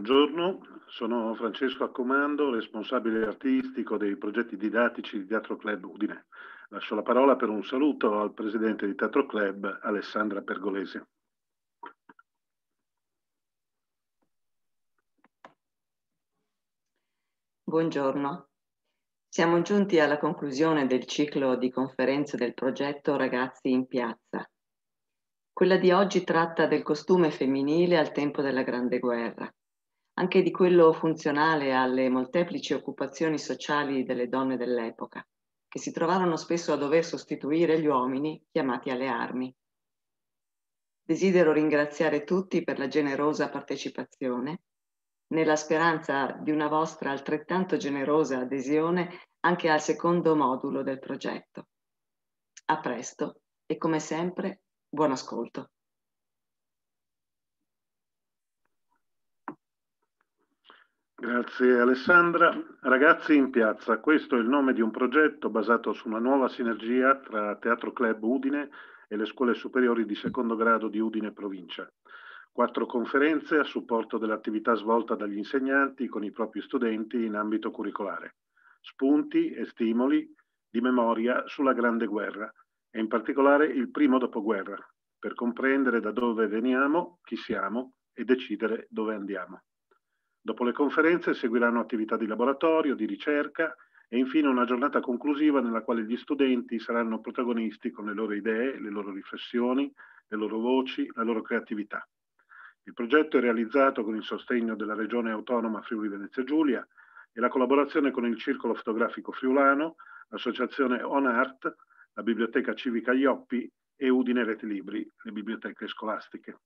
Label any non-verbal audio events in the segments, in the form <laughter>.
Buongiorno, sono Francesco Accomando, responsabile artistico dei progetti didattici di Teatro Club Udine. Lascio la parola per un saluto al presidente di Teatro Club, Alessandra Pergolesi. Buongiorno. Siamo giunti alla conclusione del ciclo di conferenze del progetto Ragazzi in piazza. Quella di oggi tratta del costume femminile al tempo della Grande Guerra anche di quello funzionale alle molteplici occupazioni sociali delle donne dell'epoca, che si trovarono spesso a dover sostituire gli uomini chiamati alle armi. Desidero ringraziare tutti per la generosa partecipazione, nella speranza di una vostra altrettanto generosa adesione anche al secondo modulo del progetto. A presto e come sempre buon ascolto. Grazie Alessandra. Ragazzi in piazza, questo è il nome di un progetto basato su una nuova sinergia tra Teatro Club Udine e le scuole superiori di secondo grado di Udine provincia. Quattro conferenze a supporto dell'attività svolta dagli insegnanti con i propri studenti in ambito curricolare. Spunti e stimoli di memoria sulla Grande Guerra e in particolare il primo dopoguerra, per comprendere da dove veniamo, chi siamo e decidere dove andiamo. Dopo le conferenze seguiranno attività di laboratorio, di ricerca e infine una giornata conclusiva nella quale gli studenti saranno protagonisti con le loro idee, le loro riflessioni, le loro voci, la loro creatività. Il progetto è realizzato con il sostegno della Regione Autonoma Friuli Venezia Giulia e la collaborazione con il Circolo Fotografico Friulano, l'Associazione On Art, la Biblioteca Civica Ioppi e Udine Rete Libri, le biblioteche scolastiche.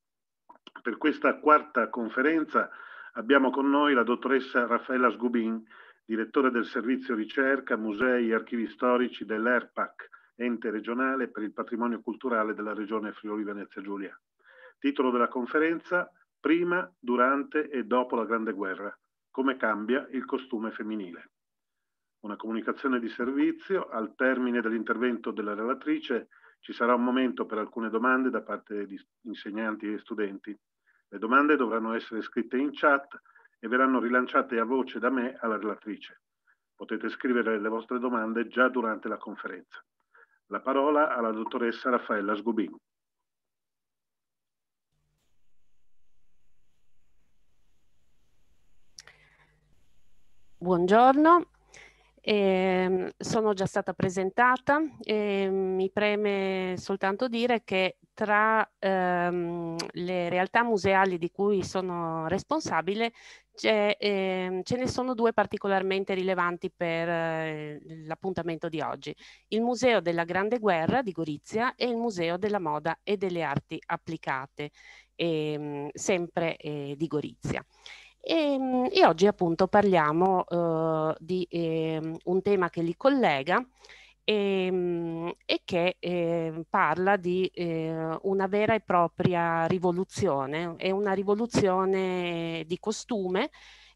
Per questa quarta conferenza Abbiamo con noi la dottoressa Raffaella Sgubin, direttore del servizio ricerca, musei e archivi storici dell'ERPAC, ente regionale per il patrimonio culturale della regione Friuli Venezia Giulia. Titolo della conferenza Prima, durante e dopo la Grande Guerra, come cambia il costume femminile. Una comunicazione di servizio, al termine dell'intervento della relatrice ci sarà un momento per alcune domande da parte di insegnanti e studenti. Le domande dovranno essere scritte in chat e verranno rilanciate a voce da me alla relatrice. Potete scrivere le vostre domande già durante la conferenza. La parola alla dottoressa Raffaella Sgubin. Buongiorno, eh, sono già stata presentata e mi preme soltanto dire che tra ehm, le realtà museali di cui sono responsabile ehm, ce ne sono due particolarmente rilevanti per eh, l'appuntamento di oggi, il Museo della Grande Guerra di Gorizia e il Museo della Moda e delle Arti Applicate, ehm, sempre eh, di Gorizia. E, ehm, e oggi appunto parliamo eh, di eh, un tema che li collega e, ehm, e che eh, parla di eh, una vera e propria rivoluzione, è una rivoluzione di costume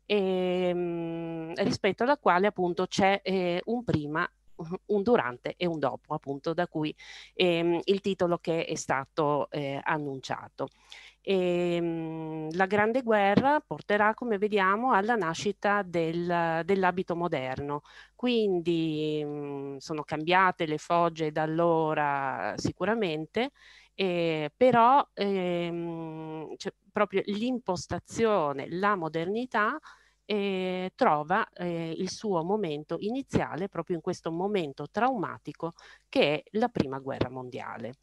ehm, rispetto alla quale appunto c'è eh, un prima <laughs> un durante e un dopo, appunto, da cui ehm, il titolo che è stato eh, annunciato. E, ehm, mh, la Grande Guerra porterà, come vediamo, alla nascita del, dell'abito moderno. Quindi mh, mhmm, sono cambiate le fogge da allora sicuramente, eh, però ehm, cioè, proprio l'impostazione, la modernità eh, trova eh, il suo momento iniziale proprio in questo momento traumatico che è la prima guerra mondiale.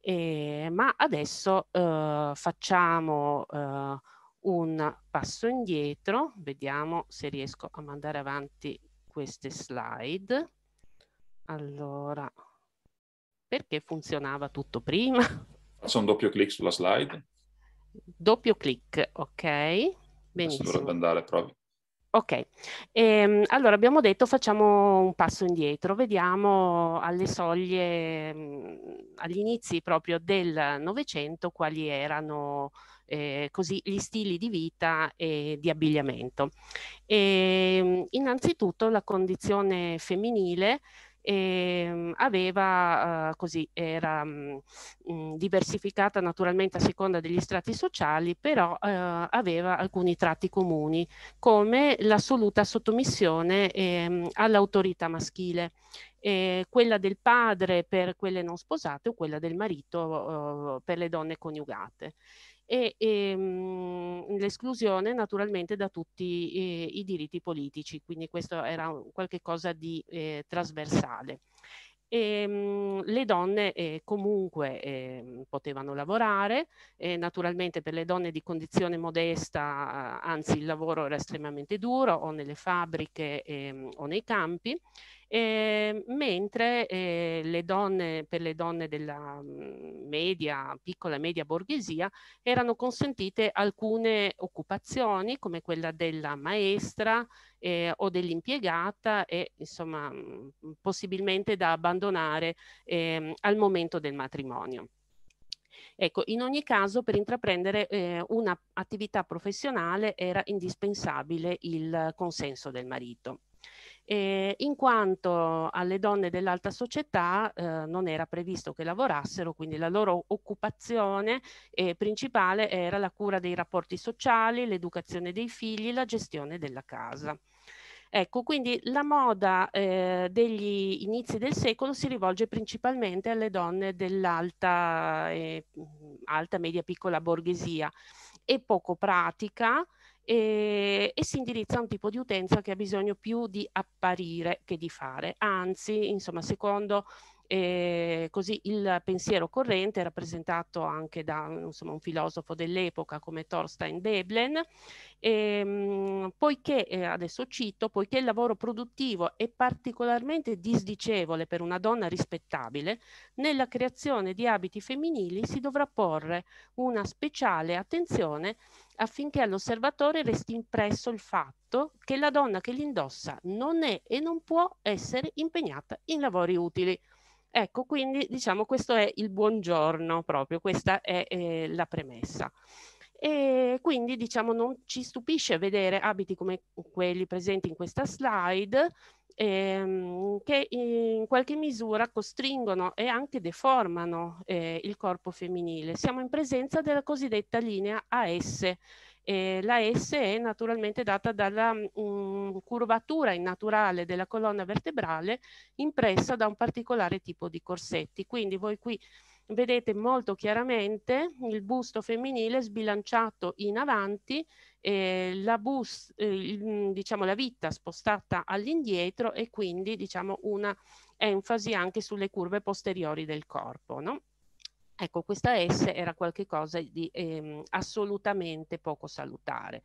Eh, ma adesso eh, facciamo eh, un passo indietro, vediamo se riesco a mandare avanti queste slide. Allora, perché funzionava tutto prima? Faccio un doppio clic sulla slide. Doppio clic, ok. Benissimo. Adesso dovrebbe andare, proprio. Ok, ehm, allora abbiamo detto facciamo un passo indietro, vediamo alle soglie, mhmm, agli inizi proprio del Novecento quali erano eh, così gli stili di vita e di abbigliamento. E, ehm, innanzitutto la condizione femminile e ehm, aveva eh, così, era mh, mm, mm, diversificata naturalmente a seconda degli strati sociali, però eh, aveva alcuni tratti comuni, come l'assoluta sottomissione ehm, all'autorità maschile. Eh, quella del padre per quelle non sposate o quella del marito eh, per le donne coniugate e, e ehm, mh, l'esclusione naturalmente da tutti eh, i diritti politici, quindi questo era un, qualche cosa di eh, trasversale. E, ehm, mh, le donne eh, comunque eh, potevano lavorare, eh, naturalmente per le donne di condizione modesta, anzi il lavoro era estremamente duro, o nelle fabbriche ehm, o nei campi, eh, mentre eh, le donne, per le donne della mhmm, media, piccola media borghesia erano consentite alcune occupazioni come quella della maestra eh, o dell'impiegata e insomma mhmm, possibilmente da abbandonare eh, al momento del matrimonio. Ecco, in ogni caso per intraprendere eh, un'attività professionale era indispensabile il consenso del marito eh, in quanto alle donne dell'alta società eh, non era previsto che lavorassero, quindi la loro occupazione eh, principale era la cura dei rapporti sociali, l'educazione dei figli, la gestione della casa. Ecco, quindi la moda eh, degli inizi del secolo si rivolge principalmente alle donne dell'alta, eh, alta, media, piccola borghesia. e poco pratica, e, e, si indirizza a un tipo di utenza che ha bisogno più di apparire che di fare. Anzi, insomma, secondo e così il pensiero corrente, rappresentato anche da insomma, un filosofo dell'epoca come Thorstein Veblen, e, ehm, poiché, eh, adesso cito, poiché il lavoro produttivo è particolarmente disdicevole per una donna rispettabile, nella creazione di abiti femminili si dovrà porre una speciale attenzione affinché all'osservatore resti impresso il fatto che la donna che li indossa non è e non può essere impegnata in lavori utili. Ecco, quindi diciamo questo è il buongiorno proprio, questa è eh, la premessa. E quindi diciamo non ci stupisce vedere abiti come quelli presenti in questa slide ehm, che in qualche misura costringono e anche deformano eh, il corpo femminile. Siamo in presenza della cosiddetta linea AS, la S è naturalmente data dalla mh, mm, curvatura innaturale della colonna vertebrale impressa da un particolare tipo di corsetti. Quindi voi qui vedete molto chiaramente il busto femminile sbilanciato in avanti, eh, la, bus, eh, mm, diciamo, la vita spostata all'indietro e quindi diciamo, una enfasi anche sulle curve posteriori del corpo. No? Ecco, questa S era qualcosa di ehm, assolutamente poco salutare.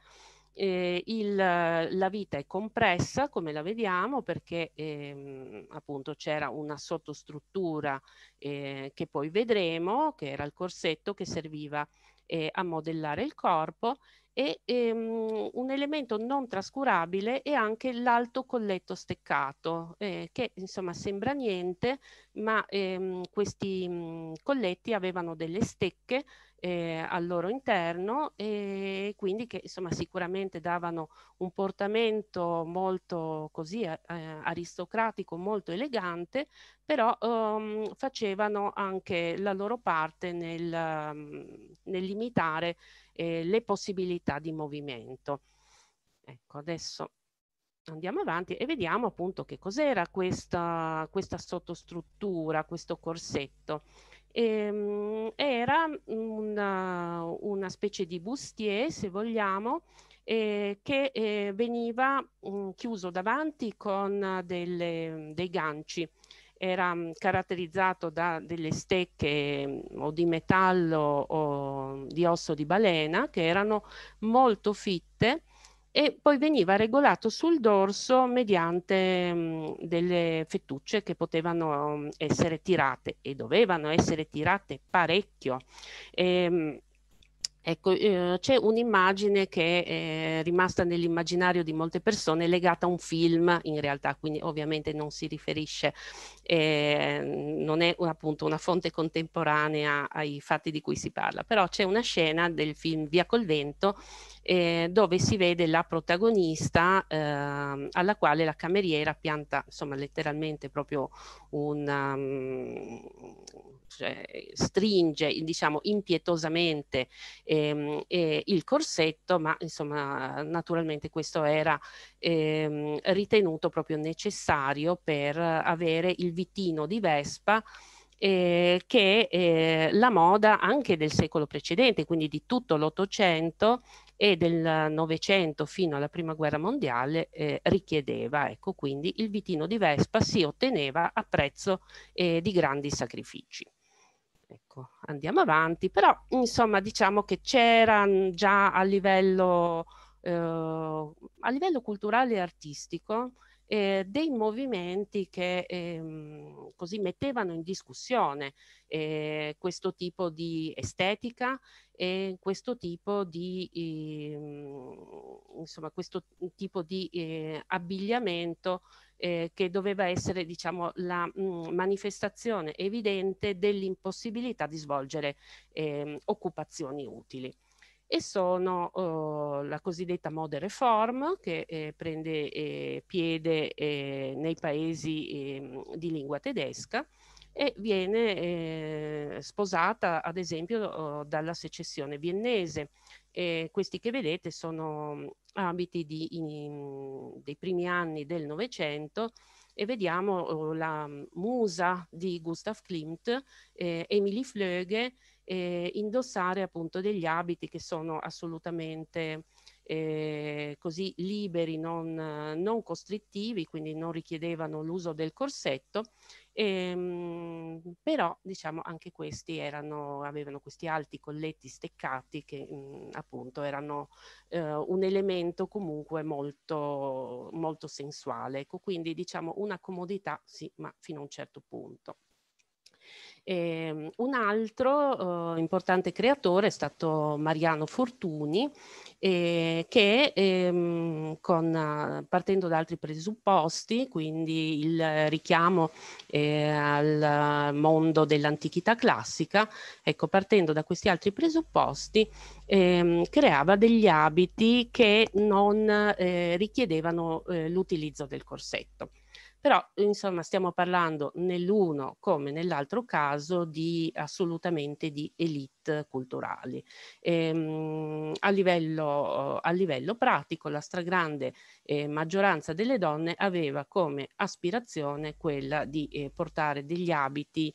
Eh, il, la vita è compressa, come la vediamo, perché ehm, appunto c'era una sottostruttura eh, che poi vedremo, che era il corsetto che serviva eh, a modellare il corpo e ehm, un elemento non trascurabile è anche l'alto colletto steccato eh, che insomma sembra niente ma ehm, questi mh, mhmm, colletti avevano delle stecche eh, al loro interno e quindi che insomma sicuramente davano un portamento molto così eh, eh aristocratico, molto elegante, però ehm, facevano anche la loro parte nel, ehm, nel limitare eh, le possibilità di movimento. Ecco, adesso andiamo avanti e vediamo appunto che cos'era questa, questa sottostruttura, questo corsetto ehm, era una, una, specie di bustier, se vogliamo, eh, che eh, veniva mh, mm, chiuso davanti con delle, dei ganci. Era mm, caratterizzato da delle stecche mm, o di metallo o di osso di balena che erano molto fitte e poi veniva regolato sul dorso mediante mh, mhmm, delle fettucce che potevano mh, mhmm, essere tirate e dovevano essere tirate parecchio. E, ehm, Ecco, eh, c'è un'immagine che eh, è rimasta nell'immaginario di molte persone legata a un film in realtà, quindi ovviamente non si riferisce, eh, non è un, appunto una fonte contemporanea ai fatti di cui si parla, però c'è una scena del film Via col vento eh, dove si vede la protagonista eh, alla quale la cameriera pianta, insomma, letteralmente proprio un... Um, cioè, stringe, diciamo, impietosamente ehm, eh, il corsetto, ma insomma, naturalmente questo era ehm, ritenuto proprio necessario per avere il vitino di Vespa eh, che eh, la moda anche del secolo precedente, quindi di tutto l'Ottocento, e del Novecento fino alla Prima Guerra Mondiale eh, richiedeva. Ecco, quindi il vitino di Vespa si otteneva a prezzo eh, di grandi sacrifici. Ecco, andiamo avanti, però insomma diciamo che c'era già a livello, eh, a livello culturale e artistico eh, dei movimenti che ehm, così mettevano in discussione eh, questo tipo di estetica e questo tipo di, ehm, insomma, questo tipo di eh, abbigliamento eh, che doveva essere diciamo, la mh, mm, manifestazione evidente dell'impossibilità di svolgere ehm, occupazioni utili e sono eh, la cosiddetta Mode Reform che eh, prende eh, piede ehm, nei paesi ehm, di lingua tedesca e viene ehm, sposata ad esempio uhm, dalla secessione viennese. questi che vedete sono mhmm, abiti di, in, dei primi anni del Novecento e vediamo uhm, la mhmm, musa di Gustav Klimt, Emily Flöge, eh, indossare appunto degli abiti che sono assolutamente eh, così liberi, non, non costrittivi, quindi non richiedevano l'uso del corsetto, ehm, però diciamo anche questi erano, avevano questi alti colletti steccati che mh, mhmm, appunto erano eh, un elemento comunque molto, molto sensuale, ecco, quindi diciamo una comodità sì, ma fino a un certo punto. E ehm, un altro eh, importante creatore è stato Mariano Fortuni, eh, che ehm, con, partendo da altri presupposti, quindi il richiamo eh, al mondo dell'antichità classica, ecco, partendo da questi altri presupposti, ehm, creava degli abiti che non ehm, richiedevano ehm, l'utilizzo del corsetto però insomma stiamo parlando nell'uno come nell'altro caso di assolutamente di elite culturali. Ehm, a, livello, a, livello, pratico la stragrande eh, maggioranza delle donne aveva come aspirazione quella di eh, portare degli abiti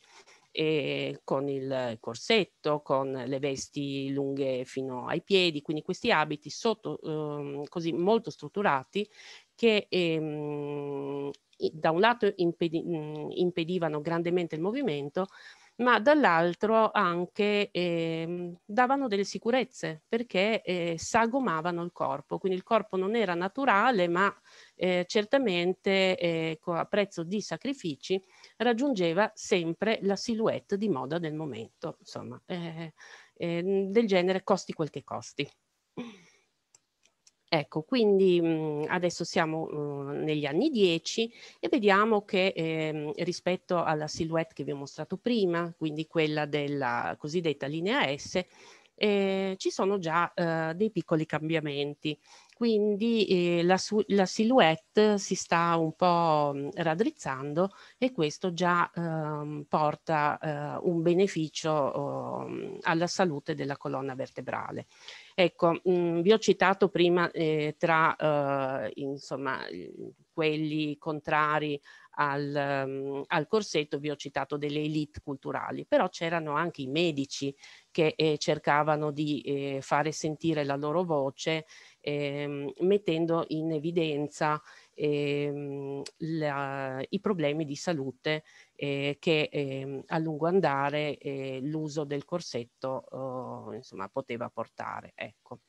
eh, con il corsetto, con le vesti lunghe fino ai piedi, quindi questi abiti sotto, ehm, così molto strutturati che ehm, da un lato impedi impedivano grandemente il movimento, ma dall'altro anche eh, davano delle sicurezze perché eh, sagomavano il corpo, quindi il corpo non era naturale ma eh, certamente eh, a prezzo di sacrifici raggiungeva sempre la silhouette di moda del momento, insomma eh, eh, del genere costi quel che costi. Ecco, quindi mh, mhmm, adesso siamo mh, uhm, negli anni 10 e vediamo che eh, rispetto alla silhouette che vi ho mostrato prima, quindi quella della cosiddetta linea S, eh, ci sono già eh, dei piccoli cambiamenti. Quindi eh, la, la, silhouette si sta un po' mhmm, raddrizzando e questo già uhm, porta un beneficio alla salute della colonna vertebrale. Ecco, mh, mm, vi ho citato prima eh, tra eh, insomma, quelli contrari al, um, al, corsetto, vi ho citato delle elite culturali, però c'erano anche i medici che eh, cercavano di eh, fare sentire la loro voce ehm, mettendo in evidenza ehm, la, i problemi di salute eh, che ehm, a lungo andare eh, l'uso del corsetto eh, insomma, poteva portare. Ecco.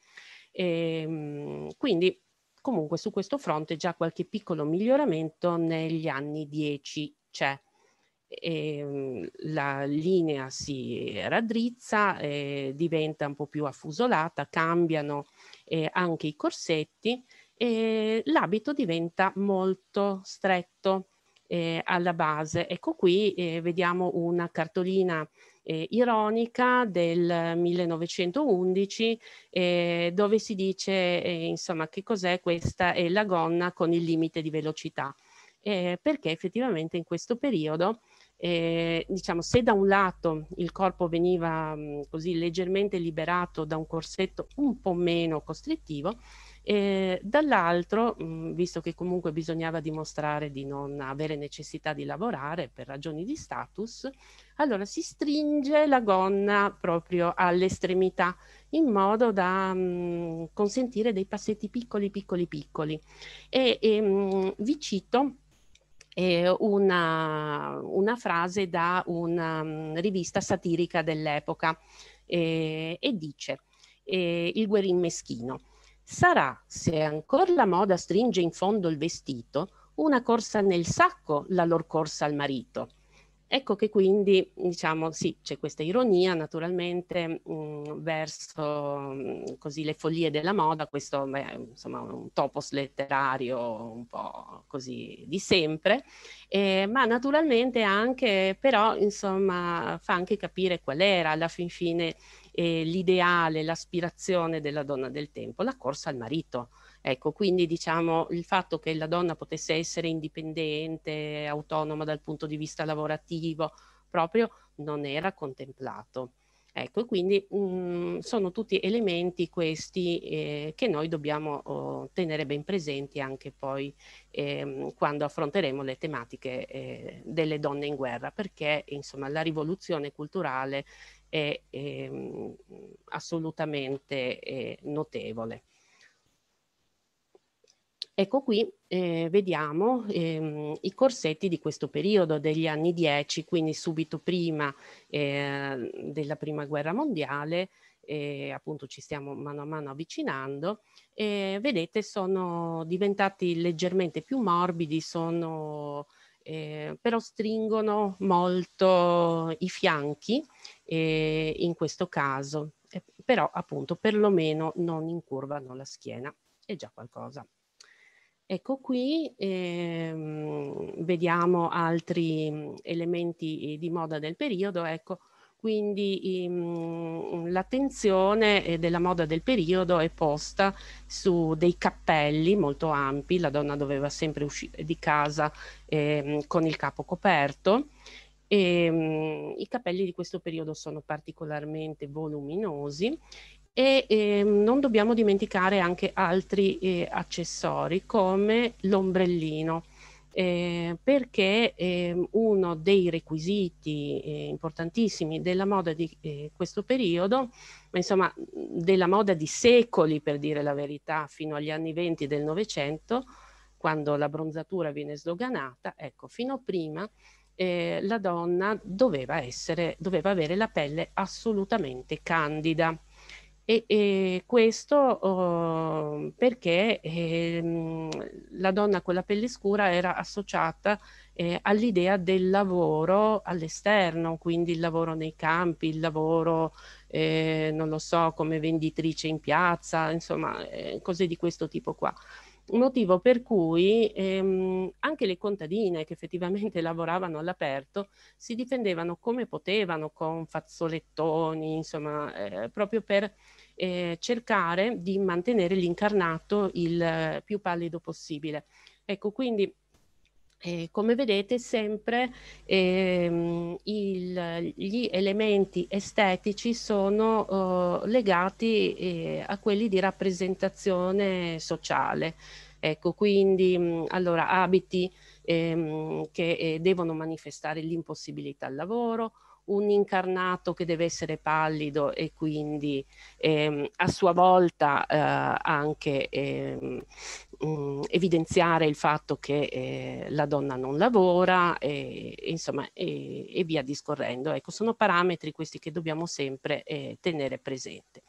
E, ehm, quindi comunque su questo fronte già qualche piccolo miglioramento negli anni 10 c'è. E, la linea si raddrizza, eh, diventa un po' più affusolata, cambiano eh, anche i corsetti, eh, l'abito diventa molto stretto eh, alla base. Ecco qui eh, vediamo una cartolina eh, ironica del 1911 eh, dove si dice eh, insomma che cos'è questa è la gonna con il limite di velocità eh, perché effettivamente in questo periodo eh, diciamo, se da un lato il corpo veniva mh, mm, così leggermente liberato da un corsetto un po' meno costrittivo, eh, dall'altro, mh, mm, visto che comunque bisognava dimostrare di non avere necessità di lavorare per ragioni di status, allora si stringe la gonna proprio all'estremità in modo da mh, mm, consentire dei passetti piccoli, piccoli, piccoli. E, e vi cito eh, una, una, frase da una um, rivista satirica dell'epoca eh, e dice eh, il guerin meschino sarà se ancora la moda stringe in fondo il vestito una corsa nel sacco la lor corsa al marito Ecco che quindi, diciamo, sì, c'è questa ironia naturalmente mh, mhmm, verso mh, mhmm, così le follie della moda, questo è insomma un topos letterario un po' così di sempre, eh, ma naturalmente anche, però, insomma, fa anche capire qual era alla fin fine eh, l'ideale, l'aspirazione della donna del tempo, la corsa al marito. Ecco, quindi diciamo il fatto che la donna potesse essere indipendente, autonoma dal punto di vista lavorativo, proprio non era contemplato. Ecco, quindi mh, mm, sono tutti elementi questi eh, che noi dobbiamo oh, tenere ben presenti anche poi eh, quando affronteremo le tematiche eh, delle donne in guerra, perché insomma la rivoluzione culturale è ehm, assolutamente eh, notevole. Ecco qui eh, vediamo ehm, i corsetti di questo periodo, degli anni 10, quindi subito prima eh, della Prima Guerra Mondiale, eh, appunto ci stiamo mano a mano avvicinando, eh, vedete sono diventati leggermente più morbidi, sono, eh, però stringono molto i fianchi eh, in questo caso, eh, però appunto perlomeno non incurvano la schiena, è già qualcosa. Ecco qui ehm, vediamo altri mhmm, elementi eh, di moda del periodo, ecco, quindi mhmm, l'attenzione eh, della moda del periodo è posta su dei cappelli molto ampi, la donna doveva sempre uscire di casa ehm, con il capo coperto, e, um, I capelli di questo periodo sono particolarmente voluminosi e eh, non dobbiamo dimenticare anche altri eh, accessori come l'ombrellino. Eh, perché eh, uno dei requisiti eh, importantissimi della moda di eh, questo periodo, ma insomma della moda di secoli per dire la verità, fino agli anni 20 del Novecento, quando la bronzatura viene sdoganata, ecco, fino prima eh, la donna doveva, essere, doveva avere la pelle assolutamente candida. E, e questo oh, perché eh, la donna con la pelle scura era associata eh, all'idea del lavoro all'esterno, quindi il lavoro nei campi, il lavoro, eh, non lo so, come venditrice in piazza, insomma, eh, cose di questo tipo qua motivo per cui ehm, anche le contadine che effettivamente <laughs> lavoravano all'aperto si difendevano come potevano con fazzolettoni, insomma, eh, proprio per eh, cercare di mantenere l'incarnato il eh, più pallido possibile. Ecco, quindi eh, come vedete sempre ehm, il, gli elementi estetici sono eh, legati eh, a quelli di rappresentazione sociale. Ecco, quindi mm, allora abiti ehm, che eh, devono manifestare l'impossibilità al lavoro, un incarnato che deve essere pallido e quindi ehm, a sua volta eh, anche ehm, mh, mm, evidenziare il fatto che eh, la donna non lavora e, insomma, e, e, via discorrendo. Ecco, sono parametri questi che dobbiamo sempre eh, tenere presente.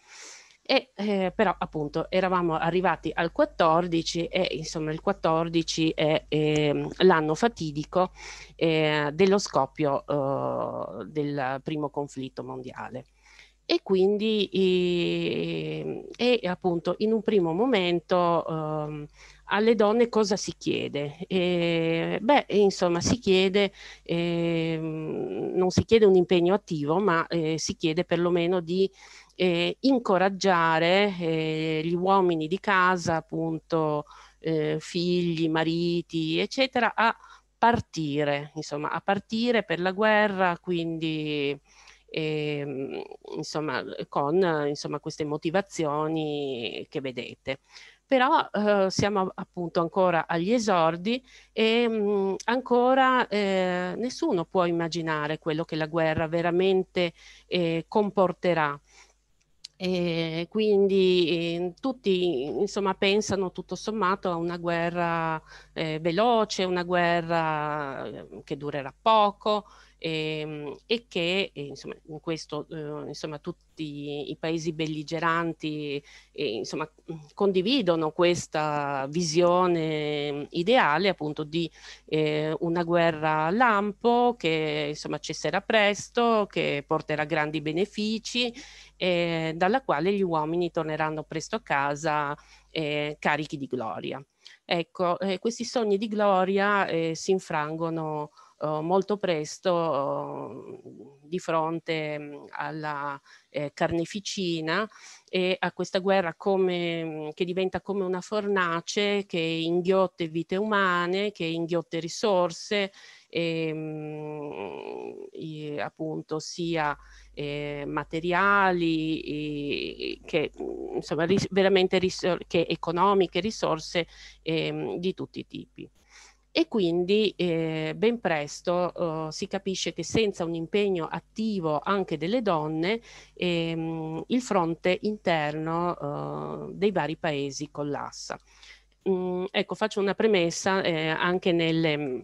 E, eh, però appunto eravamo arrivati al 14 e insomma il 14 è eh, l'anno fatidico eh, dello scoppio eh, del primo conflitto mondiale. E quindi ehm, e, appunto in un primo momento ehm, alle donne cosa si chiede? Eh, beh, insomma, si chiede, eh, non si chiede un impegno attivo, ma eh, si chiede perlomeno di eh, incoraggiare eh, gli uomini di casa, appunto eh, figli, mariti, eccetera, a partire, insomma, a partire per la guerra, quindi eh, insomma, con insomma, queste motivazioni che vedete però eh, siamo appunto ancora agli esordi e mh, mm, ancora eh, nessuno può immaginare quello che la guerra veramente eh, comporterà. E quindi ehm, tutti insomma, pensano tutto sommato a una guerra eh, veloce, una guerra ehm, che durerà poco ehm, e che eh, insomma, in questo eh, insomma, tutti i paesi belligeranti eh, insomma, condividono questa visione ideale appunto di eh, una guerra lampo che insomma, cesserà presto, che porterà grandi benefici, eh, dalla quale gli uomini torneranno presto a casa eh, carichi di gloria. Ecco, eh, questi sogni di gloria eh, si infrangono eh, molto presto eh, di fronte mm, alla eh, carneficina e a questa guerra come, che diventa come una fornace che inghiotte vite umane, che inghiotte risorse, e, e, mm, appunto sia eh, materiali e, che mm, insomma ris veramente ris che economiche risorse eh, di tutti i tipi e quindi eh, ben presto eh, si capisce che senza un impegno attivo anche delle donne ehm, il fronte interno eh, dei vari paesi collassa. Mm, ecco, faccio una premessa eh, anche nelle, mm,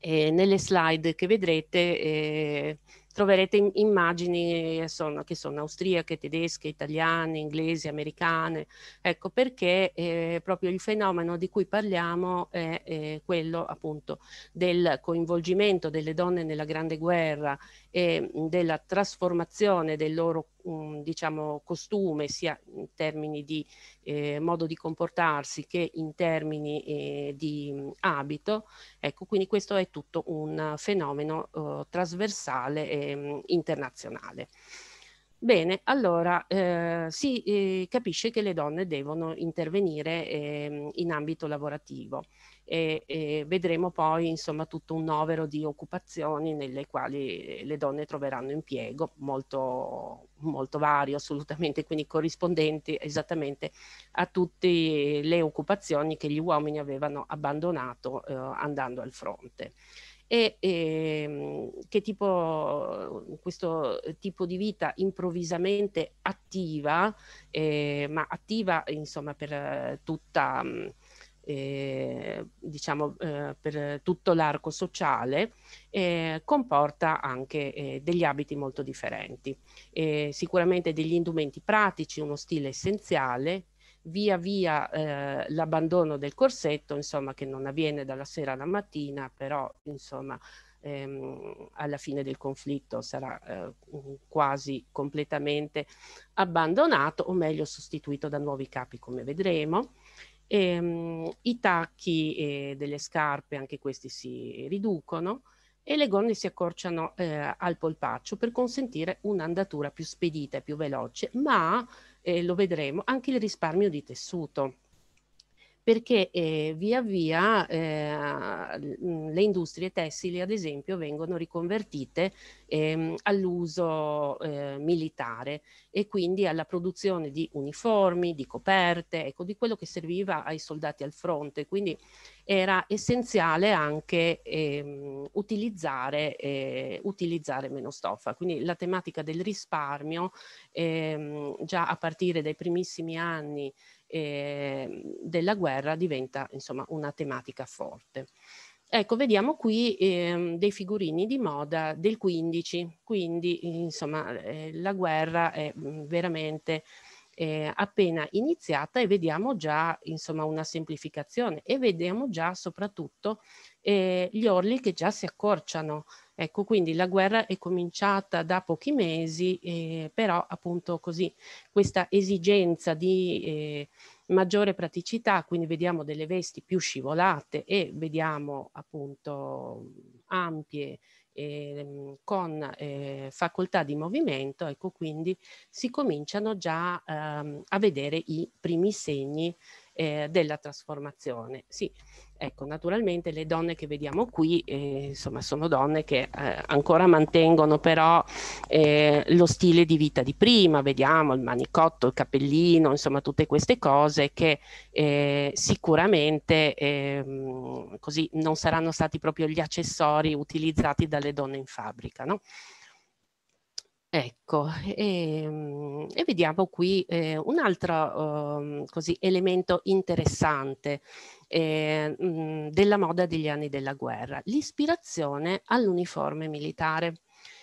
eh, nelle, slide che vedrete eh, troverete immagini eh, sono, che sono austriache, tedesche, italiane, inglesi, americane, ecco perché eh, proprio il fenomeno di cui parliamo è eh, quello appunto del coinvolgimento delle donne nella Grande Guerra e della trasformazione del loro mh, diciamo, costume sia in termini di eh, modo di comportarsi che in termini eh, di mh, abito. Ecco, quindi questo è tutto un fenomeno eh, trasversale e internazionale. Bene, allora eh, si eh, capisce che le donne devono intervenire eh, in ambito lavorativo e, e vedremo poi insomma tutto un novero di occupazioni nelle quali le donne troveranno impiego molto, molto vario assolutamente, quindi corrispondenti esattamente a tutte le occupazioni che gli uomini avevano abbandonato eh, andando al fronte e ehm, che tipo, questo tipo di vita improvvisamente attiva, eh, ma attiva insomma per tutta, mh, eh, diciamo, eh, per tutto l'arco sociale, eh, comporta anche eh, degli abiti molto differenti. sicuramente degli indumenti pratici, uno stile essenziale, via via eh, l'abbandono del corsetto, insomma, che non avviene dalla sera alla mattina, però insomma, ehm, alla fine del conflitto sarà eh, quasi completamente abbandonato, o meglio sostituito da nuovi capi, come vedremo. E, ehm, I tacchi delle scarpe, anche questi si riducono e le gonne si accorciano eh, al polpaccio per consentire un'andatura più spedita e più veloce, ma eh, lo vedremo anche il risparmio di tessuto perché eh, via via eh, le industrie tessili, ad esempio, vengono riconvertite ehm, all'uso eh, militare e quindi alla produzione di uniformi, di coperte, ecco, di quello che serviva ai soldati al fronte. Quindi era essenziale anche ehm, utilizzare, eh, utilizzare, meno stoffa. Quindi la tematica del risparmio, ehm, già a partire dai primissimi anni eh, della guerra diventa insomma una tematica forte. Ecco, vediamo qui eh, dei figurini di moda del 15, quindi insomma eh, la guerra è mm, veramente eh, appena iniziata e vediamo già insomma, una semplificazione e vediamo già soprattutto eh, gli orli che già si accorciano. Ecco, quindi la guerra è cominciata da pochi mesi, eh, però appunto così questa esigenza di eh, maggiore praticità, quindi vediamo delle vesti più scivolate e vediamo appunto ampie eh, con eh, facoltà di movimento, ecco quindi si cominciano già ehm, a vedere i primi segni eh, della trasformazione. Sì, Ecco, naturalmente le donne che vediamo qui, eh, insomma, sono donne che eh, ancora mantengono però eh, lo stile di vita di prima, vediamo il manicotto, il cappellino, insomma, tutte queste cose che eh, sicuramente ehm, così non saranno stati proprio gli accessori utilizzati dalle donne in fabbrica, no? Ecco, ehm, e, vediamo qui eh, un altro um, così, elemento interessante eh, mh, mhmm, della moda degli anni della guerra, l'ispirazione all'uniforme militare.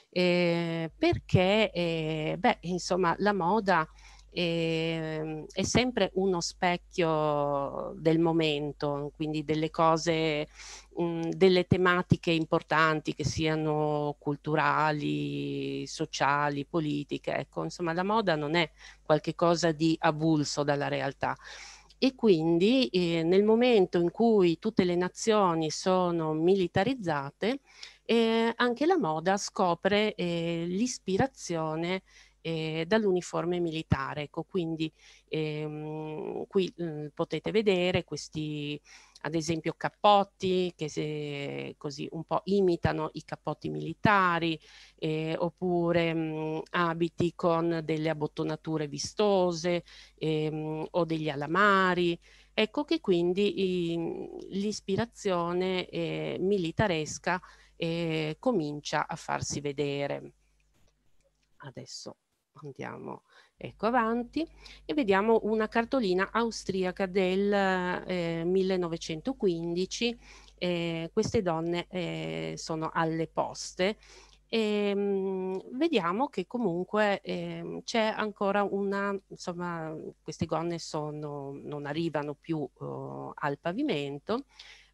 Eh, perché, eh, beh, insomma, la moda e, ehm, è sempre uno specchio del momento, quindi delle cose, mh, mm, delle tematiche importanti che siano culturali, sociali, politiche. Ecco, insomma, la moda non è qualcosa di avulso dalla realtà. E quindi eh, nel momento in cui tutte le nazioni sono militarizzate, eh, anche la moda scopre eh, l'ispirazione eh, dall'uniforme militare. Ecco, quindi ehm, qui eh, potete vedere questi ad esempio cappotti che se, così un po' imitano i cappotti militari eh, oppure mh, mm, abiti con delle abbottonature vistose ehm, o degli alamari ecco che quindi l'ispirazione eh, militaresca eh, comincia a farsi vedere adesso andiamo ecco avanti e vediamo una cartolina austriaca del eh, 1915 eh, queste donne eh, sono alle poste e ehm, mh, vediamo che comunque eh, c'è ancora una insomma queste gonne sono non arrivano più oh, al pavimento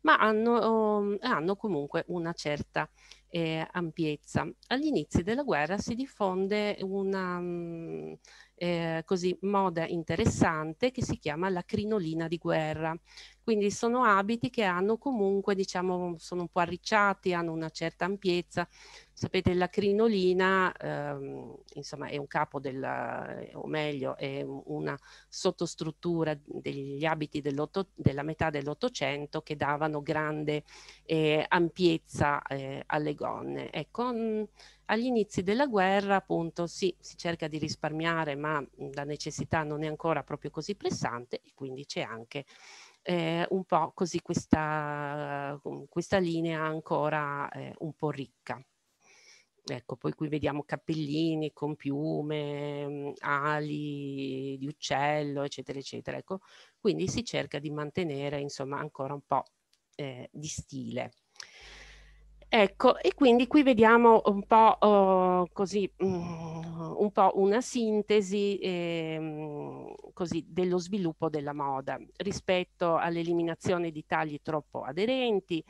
ma hanno, oh, hanno comunque una certa eh, ampiezza. All'inizio della guerra si diffonde una, mm, eh, così moda interessante che si chiama la crinolina di guerra. Quindi sono abiti che hanno comunque, diciamo, sono un po' arricciati, hanno una certa ampiezza. Sapete, la crinolina, ehm, insomma, è un capo della, o meglio, è una sottostruttura degli abiti della metà dell'Ottocento che davano grande eh, ampiezza eh, alle gonne. Ecco, mh, mm, agli inizi della guerra, appunto, sì, si cerca di risparmiare, ma la necessità non è ancora proprio così pressante e quindi c'è anche eh, un po' così questa, questa linea ancora eh, un po' ricca. Ecco, poi qui vediamo cappellini con piume, ali di uccello, eccetera, eccetera. Ecco, quindi si cerca di mantenere, insomma, ancora un po' eh, di stile. Ecco, e quindi qui vediamo un po' oh, così, um, un po' una sintesi eh, così, dello sviluppo della moda rispetto all'eliminazione di tagli troppo aderenti,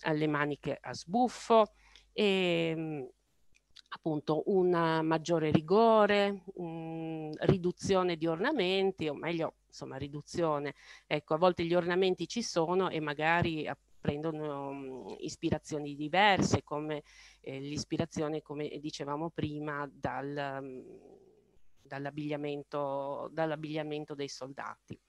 alle maniche a sbuffo, e, ehm, appunto un maggiore rigore, mh, mm, riduzione di ornamenti, o meglio, insomma, riduzione. Ecco, a volte gli ornamenti ci sono e magari appunto, prendono mhmm, ispirazioni diverse, come eh, l'ispirazione, come dicevamo prima, dal, mhmm, dall'abbigliamento, dall'abbigliamento dei soldati.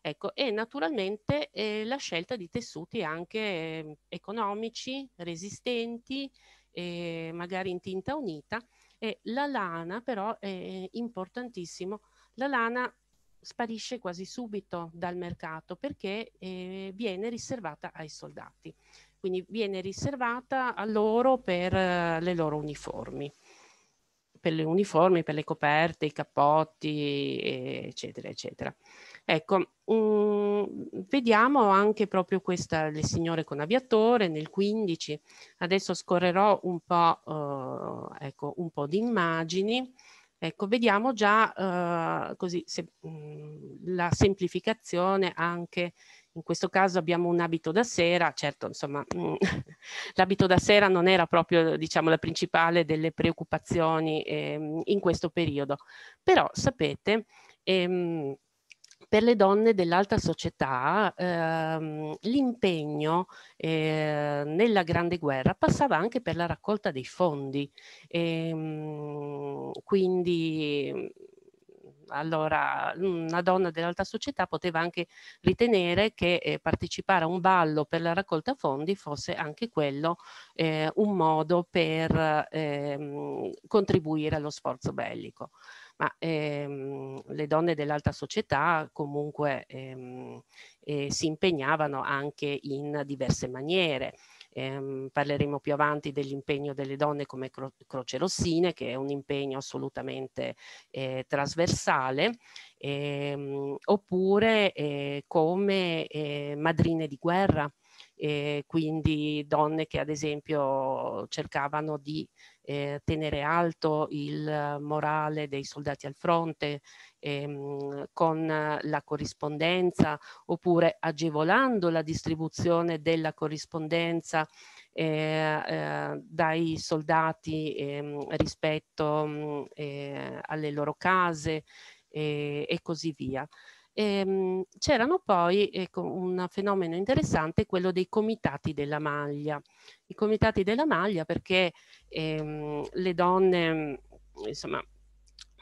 Ecco, e naturalmente eh, la scelta di tessuti anche eh, economici, resistenti, eh, magari in tinta unita. E la lana però è importantissimo. La lana sparisce quasi subito dal mercato perché eh, viene riservata ai soldati, quindi viene riservata a loro per eh, le loro uniformi, per le uniformi, per le coperte, i cappotti, eccetera, eccetera. Ecco, mh, mm, vediamo anche proprio questa, le signore con aviatore nel 15, adesso scorrerò un po', eh, ecco, un po' di immagini, Ecco, vediamo già eh, così se, mh, mm, la semplificazione anche in questo caso abbiamo un abito da sera, certo insomma mm, <laughs> l'abito da sera non era proprio diciamo la principale delle preoccupazioni eh, in questo periodo, però sapete ehm, per le donne dell'alta società ehm, l'impegno eh, nella Grande Guerra passava anche per la raccolta dei fondi. E, ehm, quindi allora una donna dell'alta società poteva anche ritenere che eh, partecipare a un ballo per la raccolta fondi fosse anche quello eh, un modo per eh, contribuire allo sforzo bellico ma ehm, le donne dell'alta società comunque ehm, eh, si impegnavano anche in diverse maniere. Ehm, parleremo più avanti dell'impegno delle donne come cro- Croce Rossine, che è un impegno assolutamente eh, trasversale, ehm, oppure eh, come eh, madrine di guerra, eh, quindi donne che ad esempio cercavano di eh, tenere alto il morale dei soldati al fronte ehm, con la corrispondenza oppure agevolando la distribuzione della corrispondenza eh, eh, dai soldati ehm, rispetto mm, eh, alle loro case eh, e così via. Ehm, c'erano poi ecco, un fenomeno interessante, quello dei comitati della maglia. I comitati della maglia perché ehm, le donne, insomma,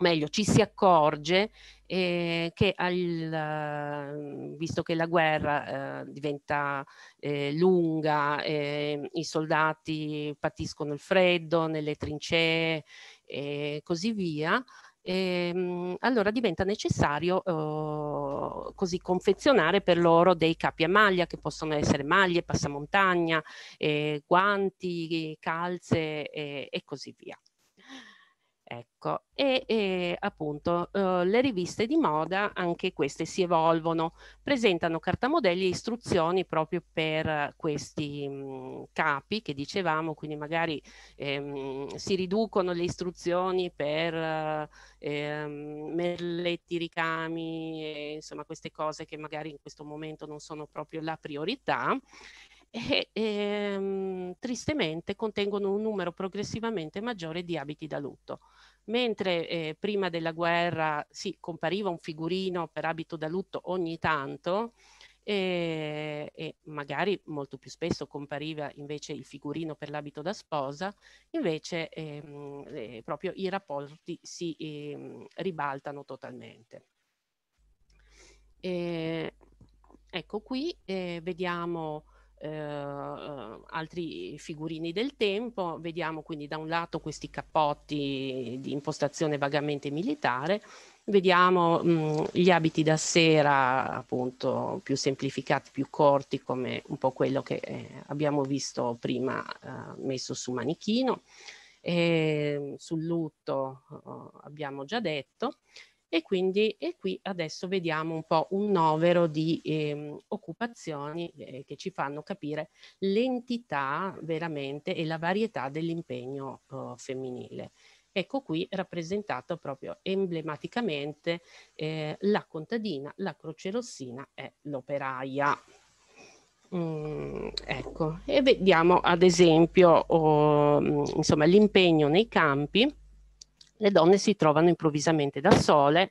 meglio, ci si accorge eh, che al, visto che la guerra eh, diventa eh, lunga, ehm, i soldati patiscono il freddo nelle trincee e così via, ehm, allora diventa necessario eh, così confezionare per loro dei capi a maglia che possono essere maglie, passamontagna, eh, guanti, calze e così via. Ecco, e, e appunto eh, le riviste di moda, anche queste si evolvono, presentano cartamodelli e istruzioni proprio per questi mh, mm, capi che dicevamo, quindi magari ehm, si riducono le istruzioni per eh, ehm, merletti, ricami, e, insomma queste cose che magari in questo momento non sono proprio la priorità e ehm, tristemente contengono un numero progressivamente maggiore di abiti da lutto. Mentre eh, prima della guerra sì, compariva un figurino per abito da lutto ogni tanto, e, eh, e, magari molto più spesso compariva invece il figurino per l'abito da sposa, invece ehm, eh, proprio i rapporti si ehm, ribaltano totalmente. E, eh, ecco qui eh, vediamo eh, altri figurini del tempo. Vediamo quindi da un lato questi cappotti di impostazione vagamente militare, vediamo mh, mm, gli abiti da sera appunto più semplificati, più corti come un po' quello che eh, abbiamo visto prima eh, messo su manichino. E ehm, sul lutto eh, abbiamo già detto e quindi e qui adesso vediamo un po' un novero di eh, occupazioni eh, che ci fanno capire l'entità veramente e la varietà dell'impegno eh, femminile. Ecco qui rappresentato proprio emblematicamente eh, la contadina, la croce rossina e l'operaia. Mm, ecco, e vediamo ad esempio oh, mm, insomma, l'impegno nei campi le donne si trovano improvvisamente da sole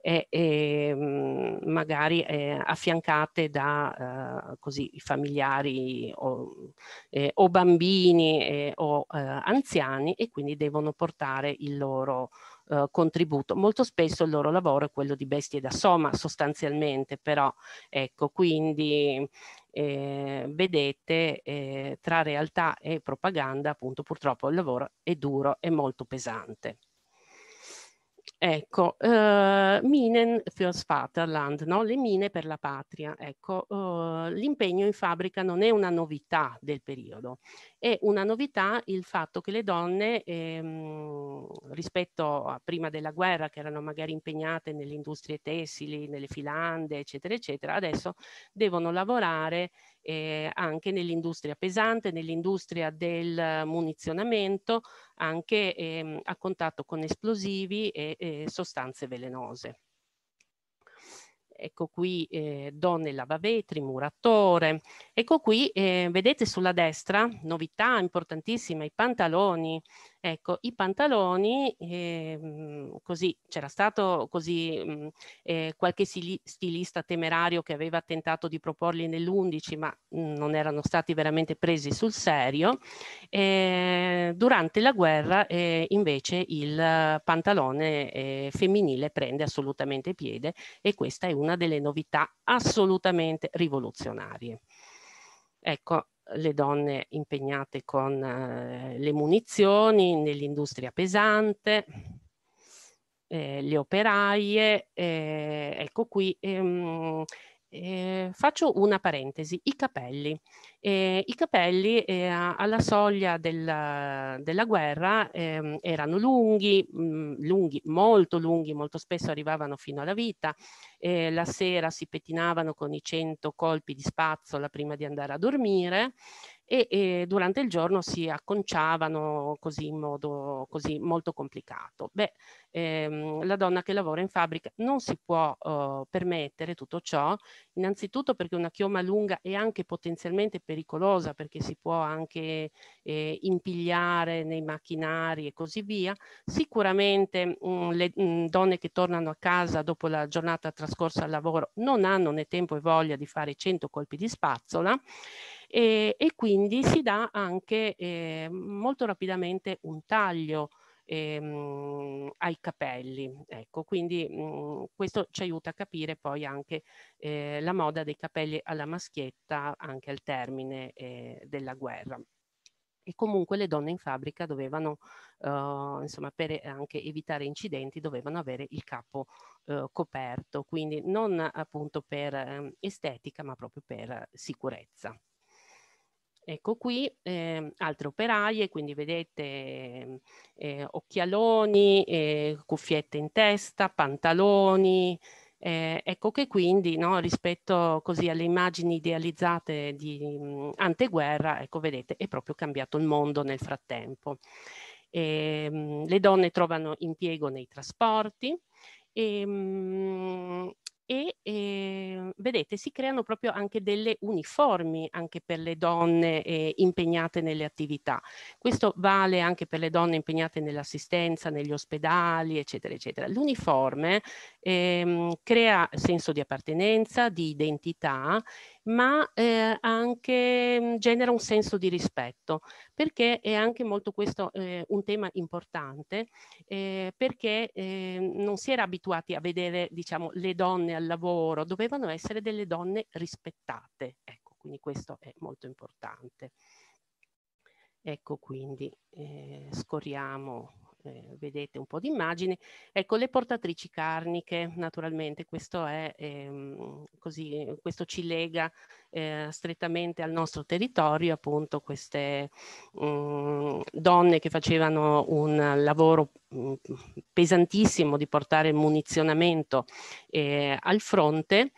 e, e mm, magari eh, affiancate da eh, così, familiari o, eh, o bambini o eh, anziani e quindi devono portare il loro eh, contributo. Molto spesso il loro lavoro è quello di bestie da soma sostanzialmente, però ecco, quindi eh, vedete eh, tra realtà e propaganda appunto purtroppo il lavoro è duro e molto pesante. Ecco, uh, eh, Minen fürs Vaterland, no? le mine per la patria. Ecco, uh, l'impegno in fabbrica non è una novità del periodo, è una novità il fatto che le donne, ehm, rispetto a prima della guerra, che erano magari impegnate nelle industrie tessili, nelle filande, eccetera, eccetera, adesso devono lavorare eh, anche nell'industria pesante, nell'industria del munizionamento, anche ehm, a contatto con esplosivi e, e sostanze velenose. Ecco qui eh, donne lavavetri, muratore. Ecco qui, eh, vedete sulla destra, novità importantissima, i pantaloni. Ecco, i pantaloni, ehm, così c'era stato così, mhmm, eh, qualche stilista temerario che aveva tentato di proporli nell'11, ma mh, mhmm, non erano stati veramente presi sul serio. Eh, durante la guerra, eh, invece, il pantalone eh, femminile prende assolutamente piede e questa è una delle novità assolutamente rivoluzionarie. Ecco, le donne impegnate con eh, le munizioni, nell'industria pesante, eh, le operaie, eh, ecco qui ehm, eh, faccio una parentesi, i capelli. Eh, I capelli eh, alla soglia della, della guerra ehm, erano lunghi, mh, mhmm, lunghi, molto lunghi, molto spesso arrivavano fino alla vita, ehm, la sera si pettinavano con i cento colpi di spazzola prima di andare a dormire e, e durante il giorno si acconciavano così in modo così molto complicato. Beh, ehm, la donna che lavora in fabbrica non si può eh, permettere tutto ciò, innanzitutto perché una chioma lunga è anche potenzialmente pericolosa perché si può anche eh, impigliare nei macchinari e così via. Sicuramente mh, mm, le mh, mm, donne che tornano a casa dopo la giornata trascorsa al lavoro non hanno né tempo e voglia di fare 100 colpi di spazzola e, e quindi si dà anche eh, molto rapidamente un taglio ehm, ai capelli. Ecco, quindi mh, mm, questo ci aiuta a capire poi anche eh, la moda dei capelli alla maschietta anche al termine eh, della guerra. E comunque le donne in fabbrica dovevano, eh, insomma, per anche evitare incidenti, dovevano avere il capo eh, coperto, quindi non appunto per eh, estetica, ma proprio per sicurezza. Ecco qui eh, altre operaie, quindi vedete ehm, eh, occhialoni, eh, cuffiette in testa, pantaloni. Eh, ecco che quindi no, rispetto così alle immagini idealizzate di mh, mm, anteguerra, ecco vedete è proprio cambiato il mondo nel frattempo. E, ehm, mh, le donne trovano impiego nei trasporti e, ehm, mh, e eh, vedete si creano proprio anche delle uniformi anche per le donne eh, impegnate nelle attività. Questo vale anche per le donne impegnate nell'assistenza, negli ospedali, eccetera, eccetera. L'uniforme ehm, crea senso di appartenenza, di identità ma eh, anche mhmm, genera un senso di rispetto, perché è anche molto questo eh, un tema importante, eh, perché ehm, non si era abituati a vedere diciamo, le donne al lavoro, dovevano essere delle donne rispettate, ecco, quindi questo è molto importante. Ecco quindi, ehm, scorriamo eh, vedete un po' di immagini, ecco le portatrici carniche, naturalmente questo, è, ehm, così, questo ci lega eh, strettamente al nostro territorio, appunto queste mh, mm, donne che facevano un lavoro mh, mm, pesantissimo di portare munizionamento eh, al fronte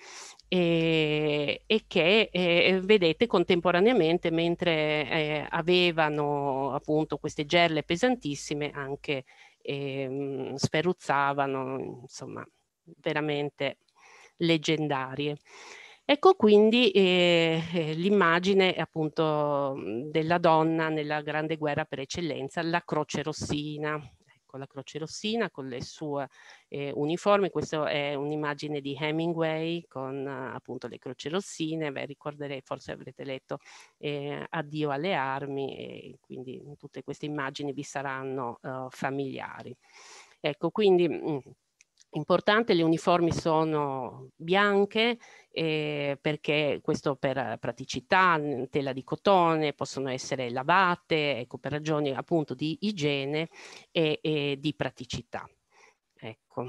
e, e che eh, vedete contemporaneamente mentre eh, avevano appunto queste gerle pesantissime anche eh, sferruzzavano, insomma, veramente leggendarie. Ecco quindi eh, eh, l'immagine appunto della donna nella grande guerra per eccellenza, la croce rossina, con la Croce Rossina, con le sue eh, uniformi. Questa è un'immagine di Hemingway con appunto le Croce Rossine. Beh, ricorderei, forse avrete letto eh, Addio alle armi, e quindi tutte queste immagini vi saranno eh, familiari. Ecco, quindi. Mh, mm, importante, le uniformi sono bianche eh, perché questo per praticità, tela di cotone, possono essere lavate, ecco, per ragioni appunto di igiene e, e di praticità. Ecco,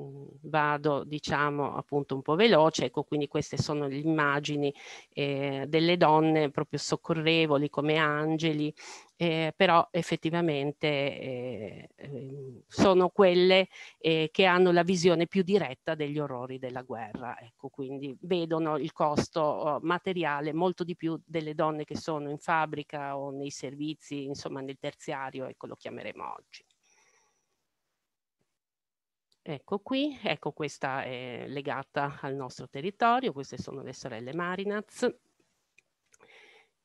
mm, vado diciamo appunto un po' veloce, ecco quindi queste sono le immagini eh, delle donne proprio soccorrevoli come angeli eh, però effettivamente eh, ehm, sono quelle eh, che hanno la visione più diretta degli orrori della guerra, ecco, quindi vedono il costo oh, materiale molto di più delle donne che sono in fabbrica o nei servizi, insomma nel terziario, ecco lo chiameremo oggi. Ecco qui, ecco questa è legata al nostro territorio, queste sono le sorelle Marinaz,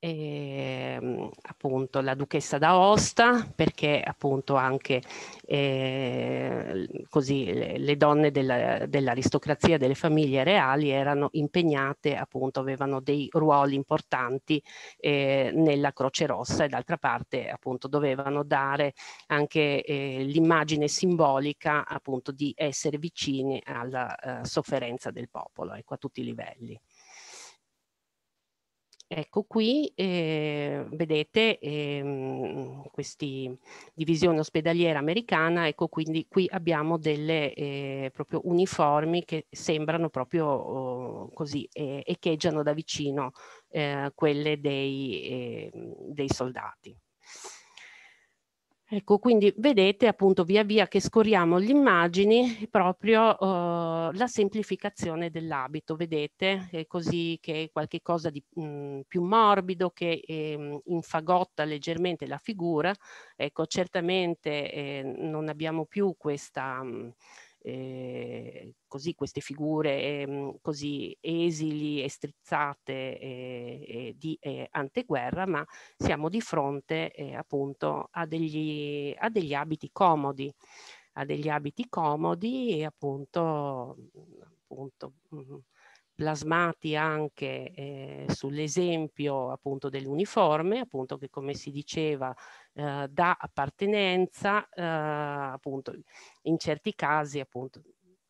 eh, appunto la duchessa d'Aosta perché appunto anche eh, così le, le donne della, dell'aristocrazia delle famiglie reali erano impegnate appunto avevano dei ruoli importanti eh, nella Croce Rossa e d'altra parte appunto dovevano dare anche ehm, l'immagine simbolica appunto di essere vicine alla uh, sofferenza del popolo ecco a tutti i livelli. Ecco qui eh, vedete eh, questa divisione ospedaliera americana, ecco quindi qui abbiamo delle eh, proprio uniformi che sembrano proprio oh, così, echeggiano da vicino eh, quelle dei, ehm, dei soldati. Ecco, quindi vedete appunto via via che scorriamo le immagini proprio eh, la semplificazione dell'abito, vedete? È così che è qualcosa di mh, mhmm, più morbido che eh, infagotta leggermente la figura. Ecco, certamente eh, non abbiamo più questa... Mh, mhmm, eh, così queste figure eh, così esili e strizzate eh, eh di eh, anteguerra, ma siamo di fronte eh, appunto a degli, a degli abiti comodi, a degli abiti comodi e appunto, mm, appunto mh, mm, plasmati anche eh, sull'esempio appunto dell'uniforme, appunto che come si diceva eh, dà appartenenza, eh, appunto in certi casi appunto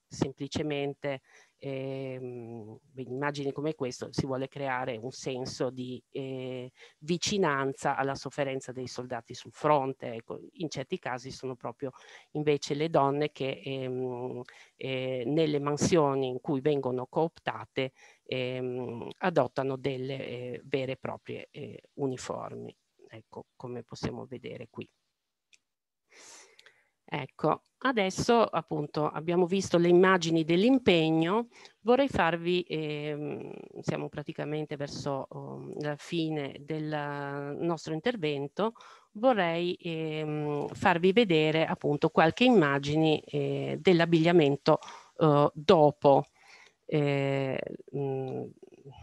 semplicemente eh, immagini come questo si vuole creare un senso di eh, vicinanza alla sofferenza dei soldati sul fronte. Ecco, in certi casi sono proprio invece le donne che ehm, eh, nelle mansioni in cui vengono cooptate ehm, adottano delle eh, vere e proprie eh, uniformi, ecco, come possiamo vedere qui. Ecco, adesso appunto abbiamo visto le immagini dell'impegno, vorrei farvi, ehm, siamo praticamente verso um, la fine del nostro intervento, vorrei ehm, farvi vedere appunto qualche immagine eh, dell'abbigliamento eh, dopo eh, mh,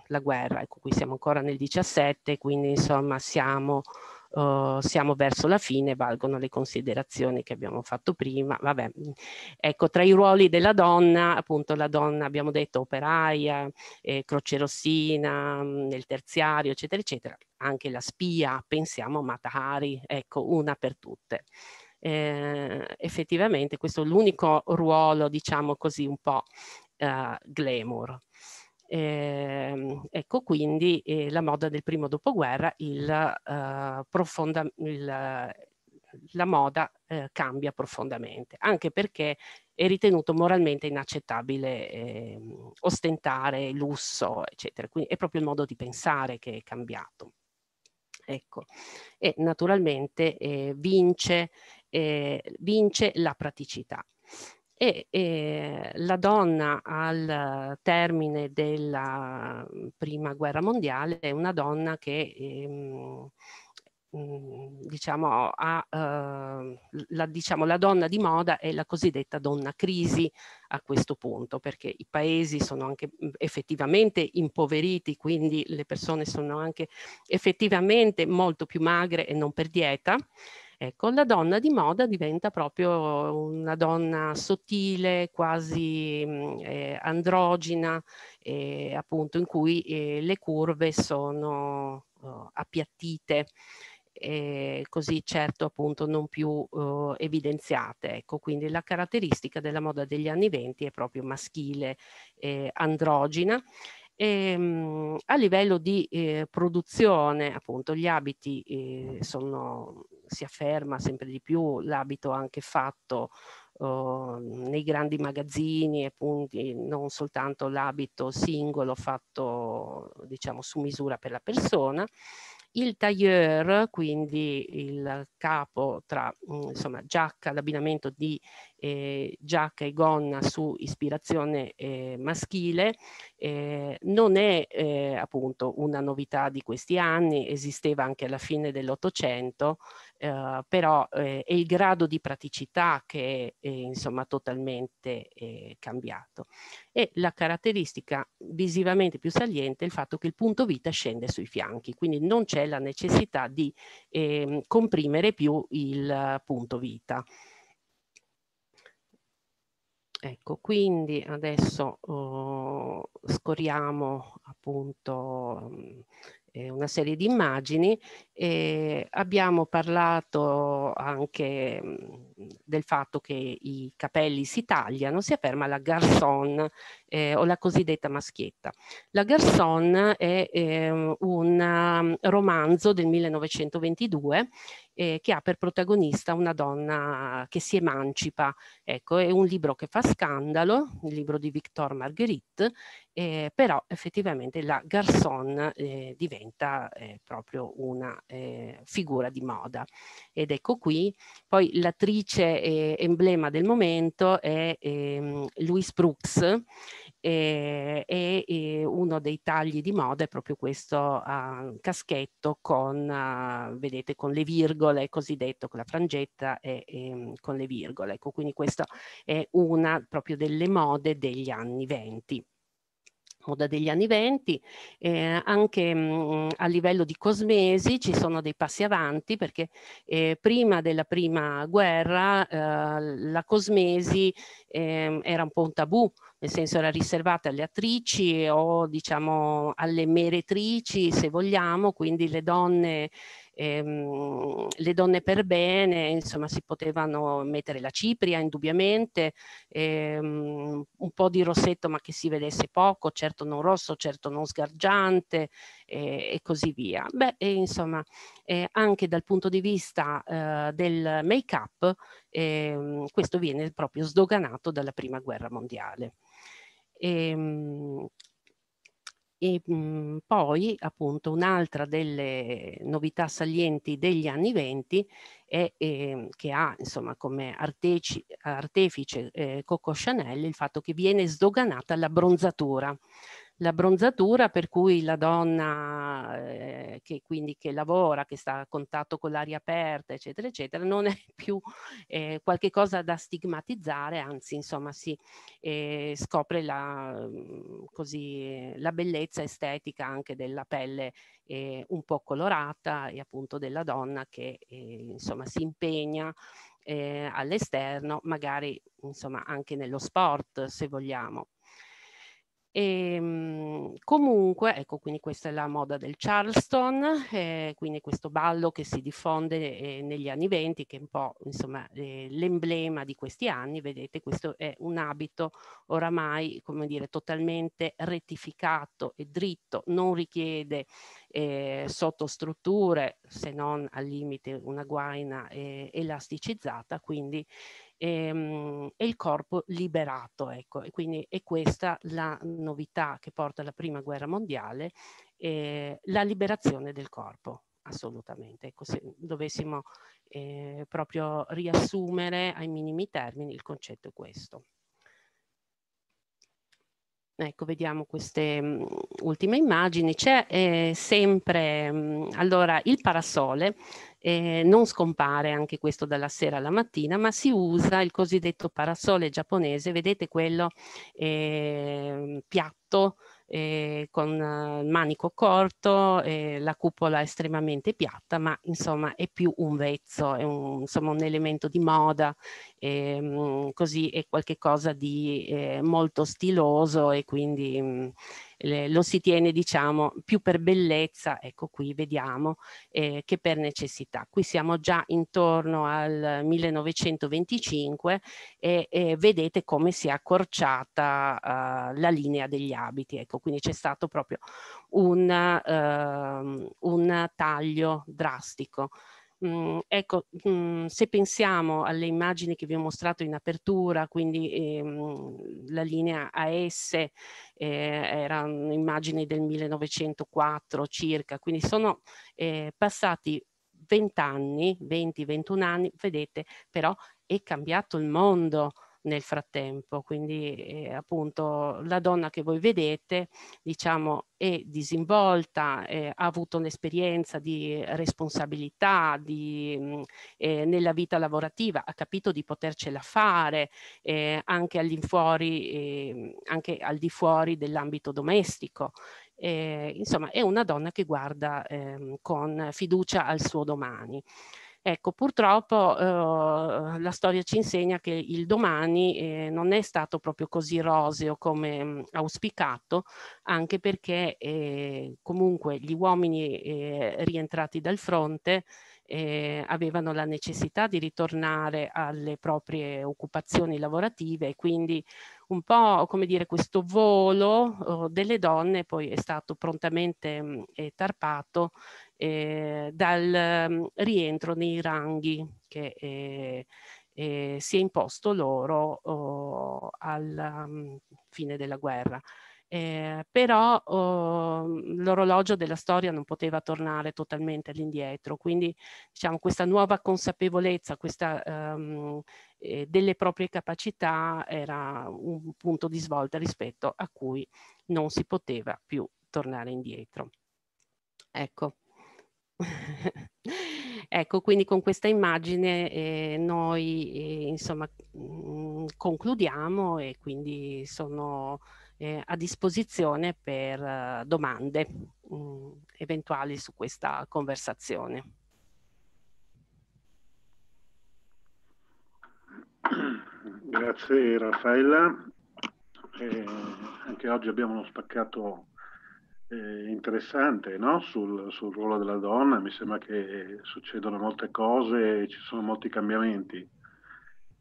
la guerra, ecco qui siamo ancora nel 17, quindi insomma siamo Uhm, siamo verso la fine, valgono le considerazioni che abbiamo fatto prima. Vabbè. Ecco, tra i ruoli della donna, appunto la donna abbiamo detto operaia, eh, rossina, mm, nel terziario, eccetera, eccetera. Anche la spia, pensiamo Matahari, ecco, una per tutte. Eh, effettivamente questo è l'unico ruolo, diciamo così, un po' eh, glamour. Eh, ecco quindi eh, la moda del primo dopoguerra, il, eh, profonda, il, la moda eh, cambia profondamente, anche perché è ritenuto moralmente inaccettabile ehm, ostentare lusso, eccetera. Quindi è proprio il modo di pensare che è cambiato. Ecco, e naturalmente eh, vince, eh, vince la praticità e eh, la donna al termine della mhmm, prima guerra mondiale è una donna che ehm, mhmm, diciamo, a, eh, la, diciamo, la, donna di moda è la cosiddetta donna crisi a questo punto, perché i paesi sono anche mhmm, effettivamente impoveriti, quindi le persone sono anche effettivamente molto più magre e non per dieta. Ecco, la donna di moda diventa proprio una donna sottile, quasi mm, eh, androgina, eh, appunto in cui eh, le curve sono oh, appiattite. Eh, così certo appunto non più eh, evidenziate. Ecco, quindi la caratteristica della moda degli anni venti è proprio maschile, eh, androgina. E, ehm, mh, a livello di eh, produzione, appunto, gli abiti eh, sono si afferma sempre di più l'abito anche fatto eh, nei grandi magazzini e punti, non soltanto l'abito singolo fatto diciamo su misura per la persona. Il tailleur, quindi il capo tra mhmm, insomma, giacca, l'abbinamento di eh, giacca e gonna su ispirazione eh, maschile, eh, non è eh, appunto una novità di questi anni, esisteva anche alla fine dell'Ottocento eh, però eh, è il grado di praticità che è eh, insomma totalmente eh, cambiato. E la caratteristica visivamente più saliente è il fatto che il punto vita scende sui fianchi, quindi non c'è la necessità di ehm, comprimere più il punto vita. Ecco, quindi adesso oh, scorriamo appunto eh, una serie di immagini. Eh, abbiamo parlato anche mh, del fatto che i capelli si tagliano, si afferma la garçon eh, o la cosiddetta maschietta. La garçon è ehm, un romanzo del 1922 eh, che ha per protagonista una donna che si emancipa. Ecco, è un libro che fa scandalo, il libro di Victor Marguerite, eh, però effettivamente la Garçon eh, diventa eh, proprio una eh, figura di moda. Ed ecco qui, poi l'attrice eh, emblema del momento è ehm, Louise Brooks e, e, uno dei tagli di moda è proprio questo uh, caschetto con, uh, vedete, con le virgole, cosiddetto, con la frangetta e, e, mm, con le virgole. Ecco, quindi questa è una proprio delle mode degli anni venti moda degli anni venti, eh, anche mh, mm, a livello di cosmesi ci sono dei passi avanti perché eh, prima della prima guerra eh, la cosmesi ehm, era un po' un tabù, nel senso era riservata alle attrici o diciamo alle meretrici se vogliamo, quindi le donne, ehm, le donne per bene, insomma si potevano mettere la cipria indubbiamente, ehm, un po' di rossetto ma che si vedesse poco, certo non rosso, certo non sgargiante eh, e così via. Beh, e, insomma eh, anche dal punto di vista eh, del make-up ehm, questo viene proprio sdoganato dalla prima guerra mondiale. Ehm, e, e mm, poi appunto un'altra delle novità salienti degli anni venti è eh, che ha insomma come arteci, artefice eh, Coco Chanel il fatto che viene sdoganata la bronzatura la bronzatura per cui la donna eh, che quindi che lavora, che sta a contatto con l'aria aperta, eccetera, eccetera, non è <laughs> più eh, qualche cosa da stigmatizzare, anzi insomma si eh, scopre la, mm, così, eh, la bellezza estetica anche della pelle eh, un po' colorata e appunto della donna che eh, insomma si impegna eh, all'esterno, magari insomma anche nello sport se vogliamo. E, ehm, comunque, ecco, quindi questa è la moda del Charleston, eh, quindi questo ballo che si diffonde eh, negli anni 20, che è un po' insomma eh, l'emblema di questi anni, vedete, questo è un abito oramai, come dire, totalmente rettificato e dritto, non richiede eh, sottostrutture se non al limite una guaina eh, elasticizzata, quindi e, ehm, e il corpo liberato. Ecco. E quindi è questa la novità che porta alla prima guerra mondiale, eh, la liberazione del corpo assolutamente. Ecco, se dovessimo eh, proprio riassumere ai minimi termini, il concetto è questo. Ecco, vediamo queste mh, mm, ultime immagini. C'è eh, sempre, mh, mm, allora, il parasole eh, non scompare anche questo dalla sera alla mattina, ma si usa il cosiddetto parasole giapponese, vedete quello eh, piatto, eh, con eh, manico corto, eh, la cupola estremamente piatta, ma insomma è più un vezzo, è un, insomma, un elemento di moda, ehm, così è qualcosa di eh, molto stiloso e quindi... Mh, mm, le, lo si tiene diciamo più per bellezza, ecco qui vediamo, eh, che per necessità. Qui siamo già intorno al 1925 e, e vedete come si è accorciata uh, la linea degli abiti, ecco quindi c'è stato proprio un, uh, un taglio drastico. Mh, mhmm, ecco, mh, mhmm, se pensiamo alle immagini che vi ho mostrato in apertura, quindi ehm, la linea AS eh, era un'immagine del 1904 circa, quindi sono eh, passati 20 anni, 20-21 anni, vedete però è cambiato il mondo, nel frattempo. Quindi eh, appunto la donna che voi vedete diciamo è disinvolta, eh, ha avuto un'esperienza di responsabilità di, mm, eh, nella vita lavorativa, ha capito di potercela fare eh, anche, all'infuori, eh, mm, anche al di fuori dell'ambito domestico. Eh, insomma è una donna che guarda eh, con fiducia al suo domani. Ecco, purtroppo eh, la storia ci insegna che il domani eh, non è stato proprio così roseo come mh, mm, auspicato, anche perché eh, comunque gli uomini eh, rientrati dal fronte eh, avevano la necessità di ritornare alle proprie occupazioni lavorative e quindi un po' come dire questo volo oh, delle donne poi è stato prontamente mh, mm, eh, tarpato eh, dal mm, rientro nei ranghi che eh, eh, si è imposto loro oh, alla um, fine della guerra. Eh, però oh, l'orologio della storia non poteva tornare totalmente all'indietro, quindi diciamo, questa nuova consapevolezza questa, um, eh, delle proprie capacità era un punto di svolta rispetto a cui non si poteva più tornare indietro. Ecco, <laughs> ecco, quindi con questa immagine eh, noi eh, insomma mh, mm, concludiamo e quindi sono eh, a disposizione per uh, domande mh, mm, eventuali su questa conversazione. Grazie Raffaella. Eh, anche oggi abbiamo uno spaccato eh, interessante no? sul, sul, ruolo della donna, mi sembra che succedano molte cose, e ci sono molti cambiamenti.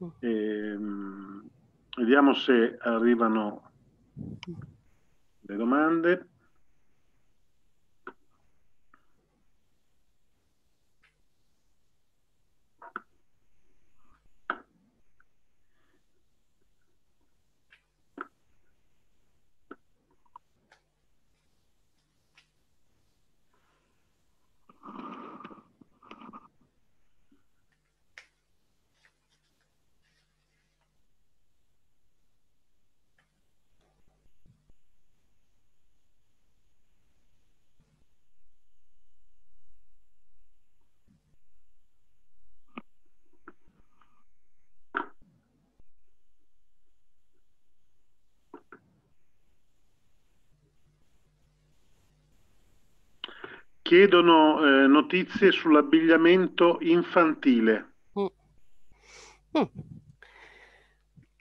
Mm. E, ehm, vediamo se arrivano le domande. Chiedono eh, notizie sull'abbigliamento infantile. Mm.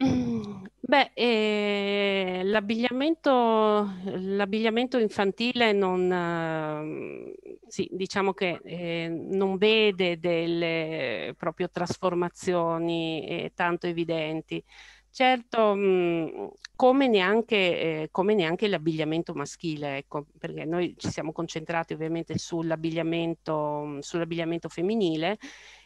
Mm. Beh, eh, l'abbigliamento, l'abbigliamento, infantile non, eh, sì, diciamo che eh, non vede delle proprio trasformazioni eh, tanto evidenti. Certo, mhmm, come, neanche, eh, come neanche, l'abbigliamento maschile, ecco, perché noi ci siamo concentrati ovviamente sull'abbigliamento, mhmm, sull'abbigliamento femminile,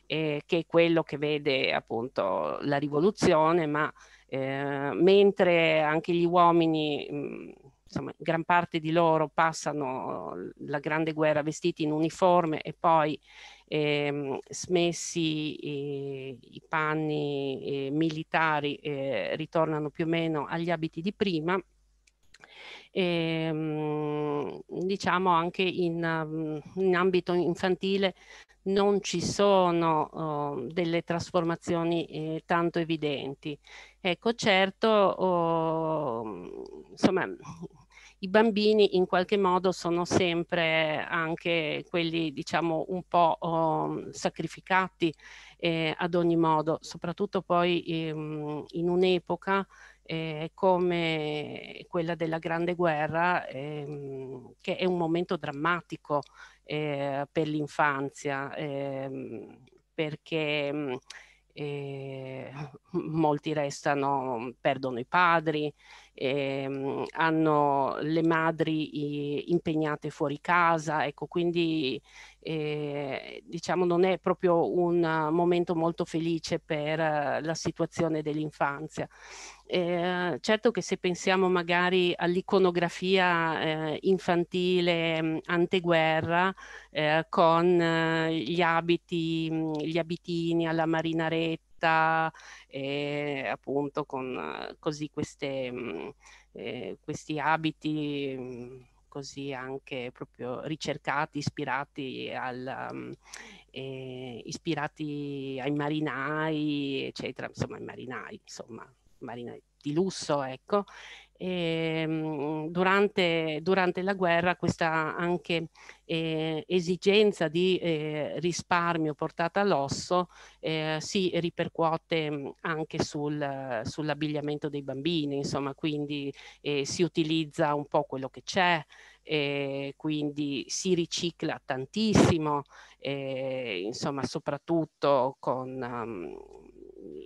eh, che è quello che vede appunto la rivoluzione, ma eh, mentre anche gli uomini, mhmm, insomma, gran parte di loro passano la grande guerra vestiti in uniforme e poi ehm, smessi eh, i panni eh, militari, eh, ritornano più o meno agli abiti di prima, e, ehm, diciamo anche in, mm, in, ambito infantile non ci sono oh, delle trasformazioni eh, tanto evidenti. Ecco, certo, oh, insomma, i bambini in qualche modo sono sempre anche quelli diciamo un po' oh, sacrificati eh, ad ogni modo, soprattutto poi ehm, in un'epoca eh, come quella della Grande Guerra, ehm, che è un momento drammatico eh, per l'infanzia, ehm, perché ehm, molti restano, perdono i padri, ehm, hanno le madri eh, impegnate fuori casa, ecco, quindi eh, diciamo non è proprio un momento molto felice per uh, la situazione dell'infanzia. Eh, certo che se pensiamo magari all'iconografia eh, infantile mh, mm, anteguerra eh, con eh, gli abiti, mh, mm, gli abitini alla marinaretta, diretta e eh, appunto con così queste, mm, eh, questi abiti mm, così anche proprio ricercati, ispirati, al, um, eh, ispirati ai marinai, eccetera, insomma ai marinai, insomma, marinai di lusso, ecco, eh, durante, durante, la guerra questa anche eh, esigenza di eh, risparmio portata all'osso eh, si ripercuote mm, anche sul, sull'abbigliamento dei bambini, insomma, quindi eh, si utilizza un po' quello che c'è, eh, quindi si ricicla tantissimo, eh, insomma soprattutto con um,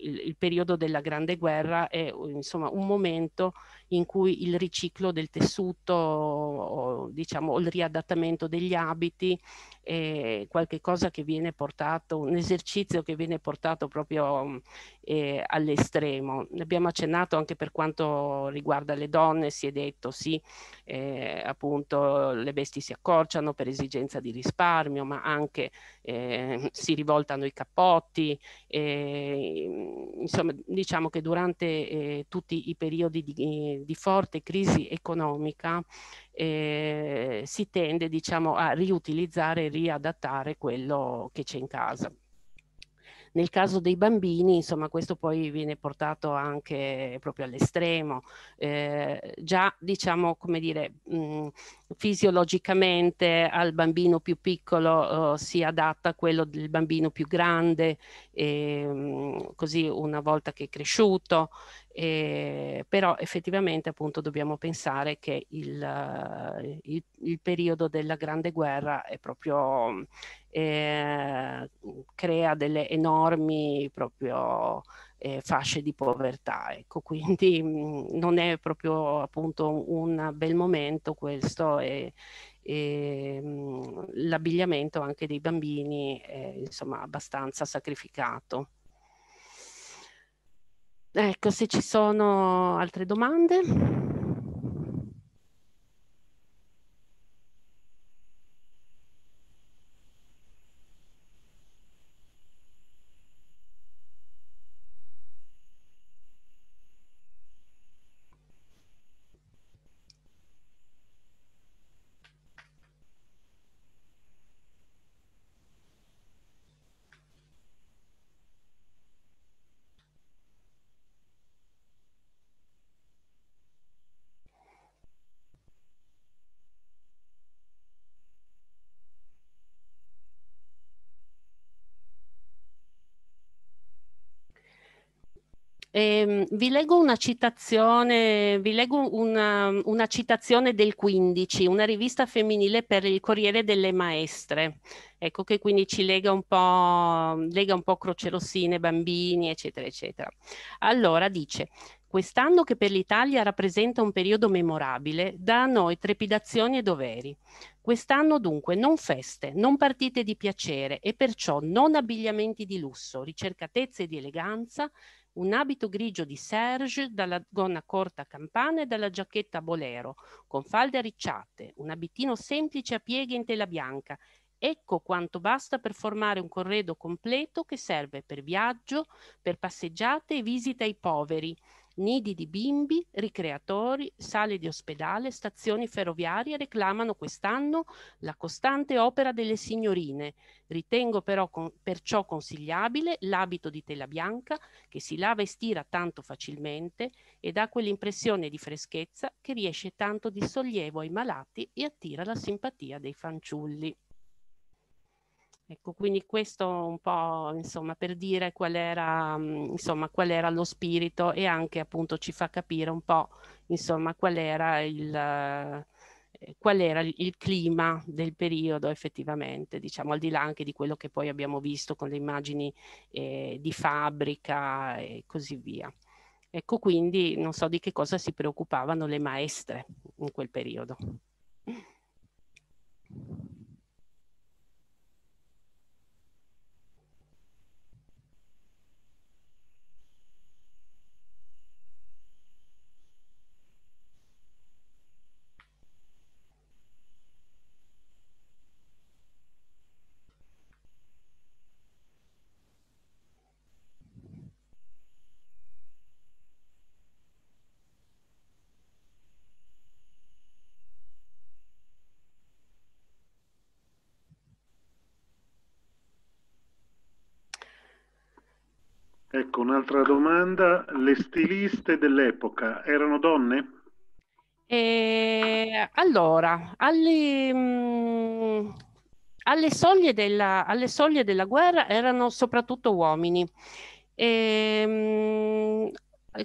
il, il periodo della Grande Guerra è insomma un momento in cui il riciclo del tessuto o, diciamo, il riadattamento degli abiti è qualcosa che viene portato, un esercizio che viene portato proprio mm, eh, all'estremo. Ne abbiamo accennato anche per quanto riguarda le donne, si è detto sì, eh, appunto le bestie si accorciano per esigenza di risparmio, ma anche eh, si rivoltano i cappotti, eh, insomma diciamo che durante eh, tutti i periodi di di forte crisi economica eh, si tende diciamo, a riutilizzare e riadattare quello che c'è in casa. Nel caso dei bambini, insomma, questo poi viene portato anche proprio all'estremo. Eh, già, diciamo, come dire, mh, fisiologicamente al bambino più piccolo uh, si adatta a quello del bambino più grande, e, ehm, mh, così una volta che è cresciuto eh, però effettivamente appunto dobbiamo pensare che il, eh, il, il periodo della Grande Guerra è proprio, mm, eh, mm, crea delle enormi proprio, eh, fasce di povertà. Ecco, quindi mh, mm, non è proprio appunto un bel momento questo e, e l'abbigliamento anche dei bambini è insomma abbastanza sacrificato. Ecco, se ci sono altre domande. Eh, vi leggo una citazione, vi leggo una, una citazione del 15, una rivista femminile per il Corriere delle Maestre. Ecco che quindi ci lega un po', lega un po' crocerossine, bambini, eccetera, eccetera. Allora dice, quest'anno che per l'Italia rappresenta un periodo memorabile, dà a noi trepidazioni e doveri. Quest'anno dunque non feste, non partite di piacere e perciò non abbigliamenti di lusso, ricercatezze di eleganza, un abito grigio di serge dalla gonna corta a campana e dalla giacchetta a bolero, con falde arricciate, un abitino semplice a pieghe in tela bianca. Ecco quanto basta per formare un corredo completo che serve per viaggio, per passeggiate e visite ai poveri, nidi di bimbi, ricreatori, sale di ospedale, stazioni ferroviarie reclamano quest'anno la costante opera delle signorine. Ritengo però con, perciò consigliabile l'abito di tela bianca che si lava e stira tanto facilmente e dà quell'impressione di freschezza che riesce tanto di sollievo ai malati e attira la simpatia dei fanciulli. Ecco, quindi questo un po' insomma, per dire qual era, mhmm, insomma, qual era, lo spirito e anche appunto ci fa capire un po' insomma, qual, era il, eh, qual era il clima del periodo effettivamente, diciamo al di là anche di quello che poi abbiamo visto con le immagini eh, di fabbrica e così via. Ecco quindi non so di che cosa si preoccupavano le maestre in quel periodo. Ecco, un'altra domanda. Le stiliste dell'epoca erano donne? Eh, allora, alle, mh, mm, alle, soglie della, alle, soglie della, guerra erano soprattutto uomini. E, mh, mm,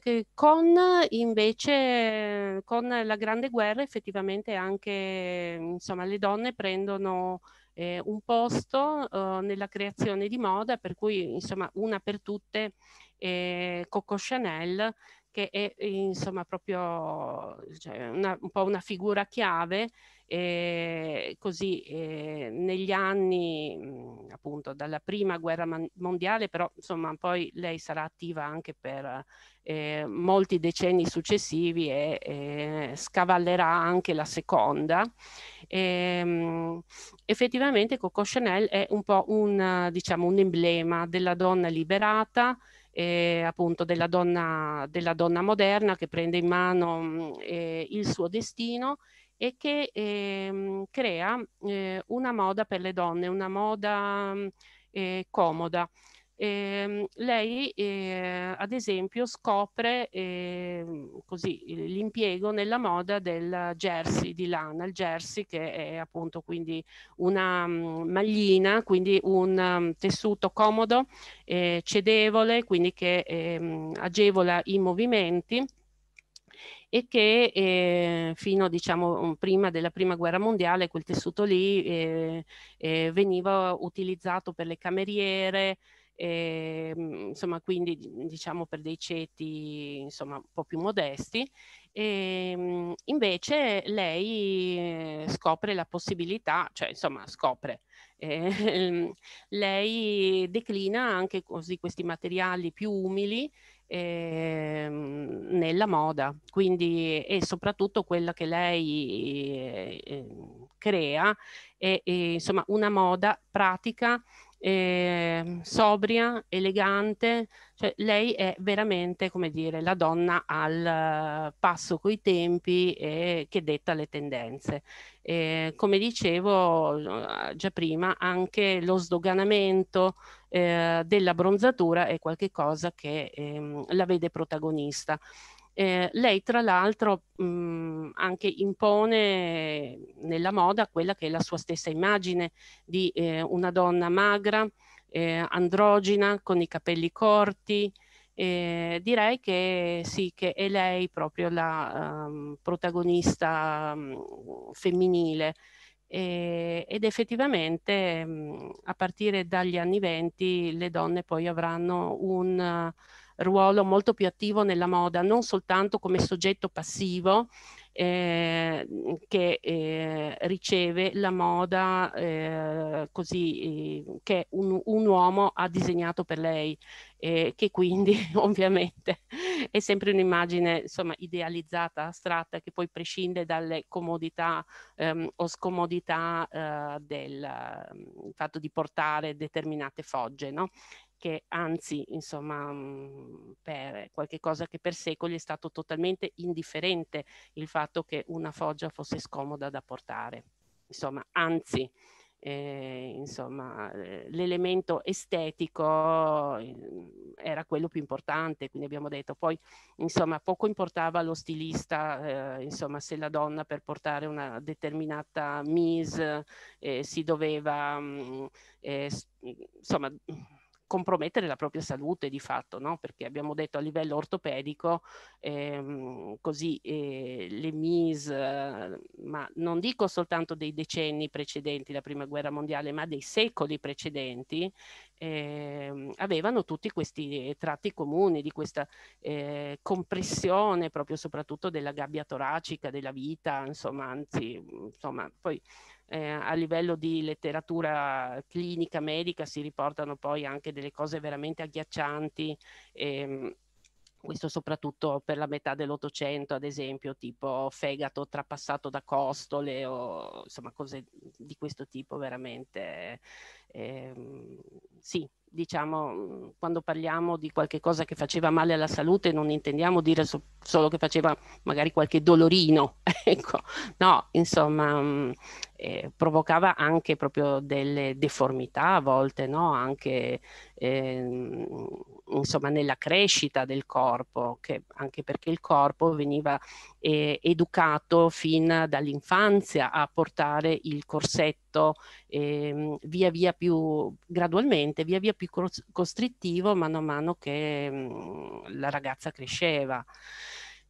eh, con invece con la grande guerra effettivamente anche insomma, le donne prendono eh, un posto eh, nella creazione di moda, per cui insomma una per tutte eh, Coco Chanel che è insomma proprio cioè, una, un po' una figura chiave eh, così eh, negli anni mm, appunto dalla prima guerra mondiale però insomma poi lei sarà attiva anche per eh, molti decenni successivi e eh, scavallerà anche la seconda e, ehm, effettivamente Coco Chanel è un po' un diciamo un emblema della donna liberata eh, appunto della donna, della donna moderna che prende in mano mm, eh, il suo destino e che eh, crea eh, una moda per le donne, una moda mm, eh, comoda eh, lei eh, ad esempio scopre eh, così, l'impiego nella moda del jersey di lana, il jersey che è appunto quindi una mm, maglina, quindi un um, tessuto comodo, eh, cedevole, quindi che ehm, agevola i movimenti e che eh, fino diciamo prima della prima guerra mondiale quel tessuto lì eh, eh, veniva utilizzato per le cameriere, eh, insomma quindi mhmm, diciamo per dei ceti insomma un po' più modesti. E, ehm, invece lei eh, scopre la possibilità, cioè insomma scopre, <laughs> eh, lei declina anche così questi materiali più umili eh, nella moda, quindi e soprattutto quella che lei eh, eh crea è, è eh, insomma una moda pratica eh, sobria, elegante, cioè lei è veramente, come dire, la donna al eh, passo coi tempi e che detta le tendenze. E, come dicevo eh, già prima, anche lo sdoganamento eh, della bronzatura è qualcosa che ehm, la vede protagonista. Eh, lei tra l'altro mh, mm, anche impone nella moda quella che è la sua stessa immagine di eh, una donna magra, eh, androgina, con i capelli corti. Eh, direi che sì, che è lei proprio la um, protagonista um, femminile eh, ed effettivamente mm, a partire dagli anni 20 le donne poi avranno un ruolo molto più attivo nella moda, non soltanto come soggetto passivo eh, che eh, riceve la moda eh, così eh, che un, un, uomo ha disegnato per lei, eh, che quindi <laughs> ovviamente è sempre un'immagine insomma idealizzata, astratta, che poi prescinde dalle comodità ehm, o scomodità eh, del mm, fatto di portare determinate fogge. No? che anzi, insomma, mhmm, per qualche cosa che per secoli è stato totalmente indifferente il fatto che una foggia fosse scomoda da portare. Insomma, anzi, eh, insomma, eh, l'elemento estetico ehm, era quello più importante, quindi abbiamo detto, poi insomma, poco importava allo stilista, eh, insomma, se la donna per portare una determinata mise eh, si doveva, mh, mhmm, eh, insomma, compromettere la propria salute di fatto, no? perché abbiamo detto a livello ortopedico, ehm, così eh, le MIS, eh, ma non dico soltanto dei decenni precedenti la Prima Guerra Mondiale, ma dei secoli precedenti, ehm, avevano tutti questi eh, tratti comuni di questa eh, compressione proprio soprattutto della gabbia toracica, della vita, insomma, anzi, insomma, poi eh, a livello di letteratura clinica, medica, si riportano poi anche delle cose veramente agghiaccianti. Ehm, questo soprattutto per la metà dell'Ottocento, ad esempio, tipo fegato trapassato da costole o insomma cose di questo tipo veramente. Eh, sì, diciamo, quando parliamo di qualche cosa che faceva male alla salute non intendiamo dire so- solo che faceva magari qualche dolorino, <laughs> ecco, no, insomma, eh, provocava anche proprio delle deformità a volte, no? anche eh, insomma, nella crescita del corpo, che, anche perché il corpo veniva eh, educato fin dall'infanzia a portare il corsetto ehm, via via più gradualmente, via via più costrittivo mano a mano che mh, mm, la ragazza cresceva.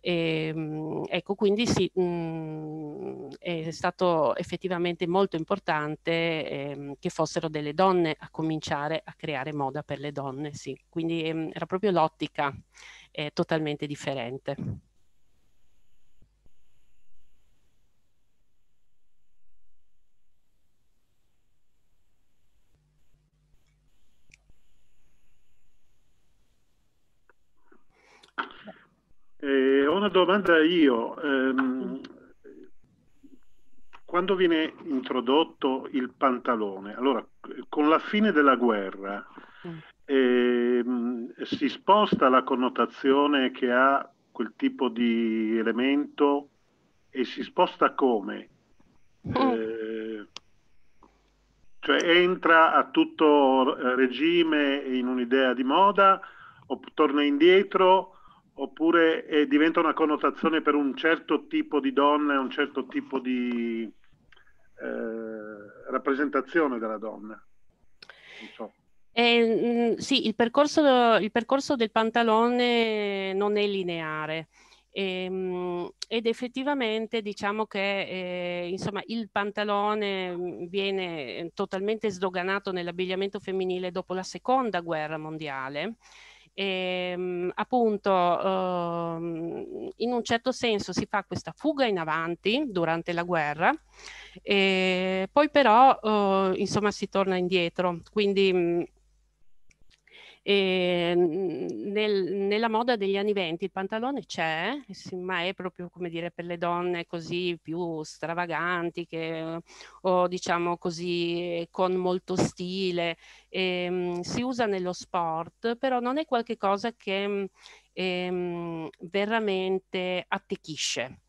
E, ehm, ecco, quindi sì, mh, mm, è stato effettivamente molto importante eh, che fossero delle donne a cominciare a creare moda per le donne, sì. Quindi ehm, era proprio l'ottica eh, totalmente differente. Eh, ho una domanda io. Ehm, quando viene introdotto il pantalone, allora con la fine della guerra mm. ehm, si sposta la connotazione che ha quel tipo di elemento e si sposta come? Mm. Eh, cioè entra a tutto regime in un'idea di moda o torna indietro? oppure eh, diventa una connotazione per un certo tipo di donna e un certo tipo di eh, rappresentazione della donna. So. Eh, mm, sì, il percorso, il percorso, del pantalone non è lineare. E, ehm, ed effettivamente diciamo che eh, insomma, il pantalone mm, viene eh, totalmente sdoganato nell'abbigliamento femminile dopo la seconda guerra mondiale ehm, appunto ehm, in un certo senso si fa questa fuga in avanti durante la guerra, e poi però eh, insomma si torna indietro, quindi e mhmm, nel, nella moda degli anni venti il pantalone c'è, ma è proprio come dire per le donne così più stravaganti che, o diciamo così con molto stile, e, ehm, si usa nello sport, però non è qualcosa che mhmm, e, ehm, veramente attecchisce.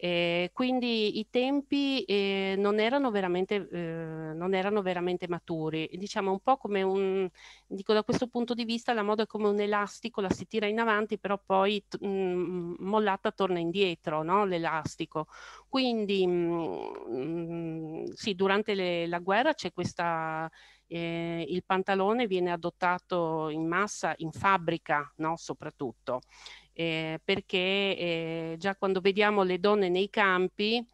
Eh, quindi i tempi eh, non, erano veramente, eh, non erano veramente maturi. Diciamo un po' come un, dico da questo punto di vista, la moda è come un elastico, la si tira in avanti, però poi t- mh, mm, mm, mollata torna indietro no? l'elastico. Quindi mh, mm, sì, durante le, la guerra c'è questa... Eh, il pantalone viene adottato in massa in fabbrica, no? soprattutto eh, perché eh, già quando vediamo le donne nei campi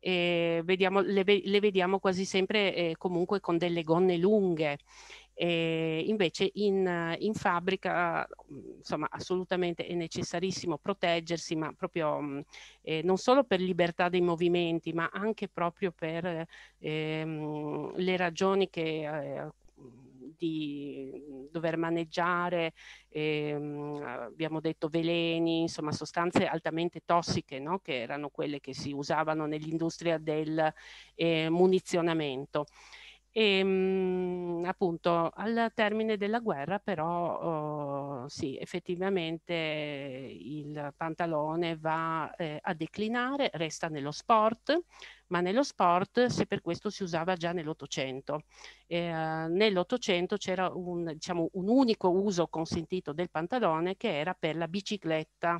eh, vediamo, le, le, vediamo quasi sempre eh, comunque con delle gonne lunghe. Eh, invece in, in, fabbrica insomma assolutamente è necessarissimo proteggersi ma proprio mm, eh, non solo per libertà dei movimenti ma anche proprio per ehm, le ragioni che di mm, dover maneggiare, ehm, abbiamo detto veleni, insomma sostanze altamente tossiche no? che erano quelle che si usavano nell'industria del eh, munizionamento. E ehm, appunto al termine della guerra però oh, sì, effettivamente il pantalone va eh, a declinare, resta nello sport, ma nello sport, se per questo si usava già nell'Ottocento. Eh, Nell'Ottocento c'era un, diciamo, un unico uso consentito del pantalone che era per la bicicletta.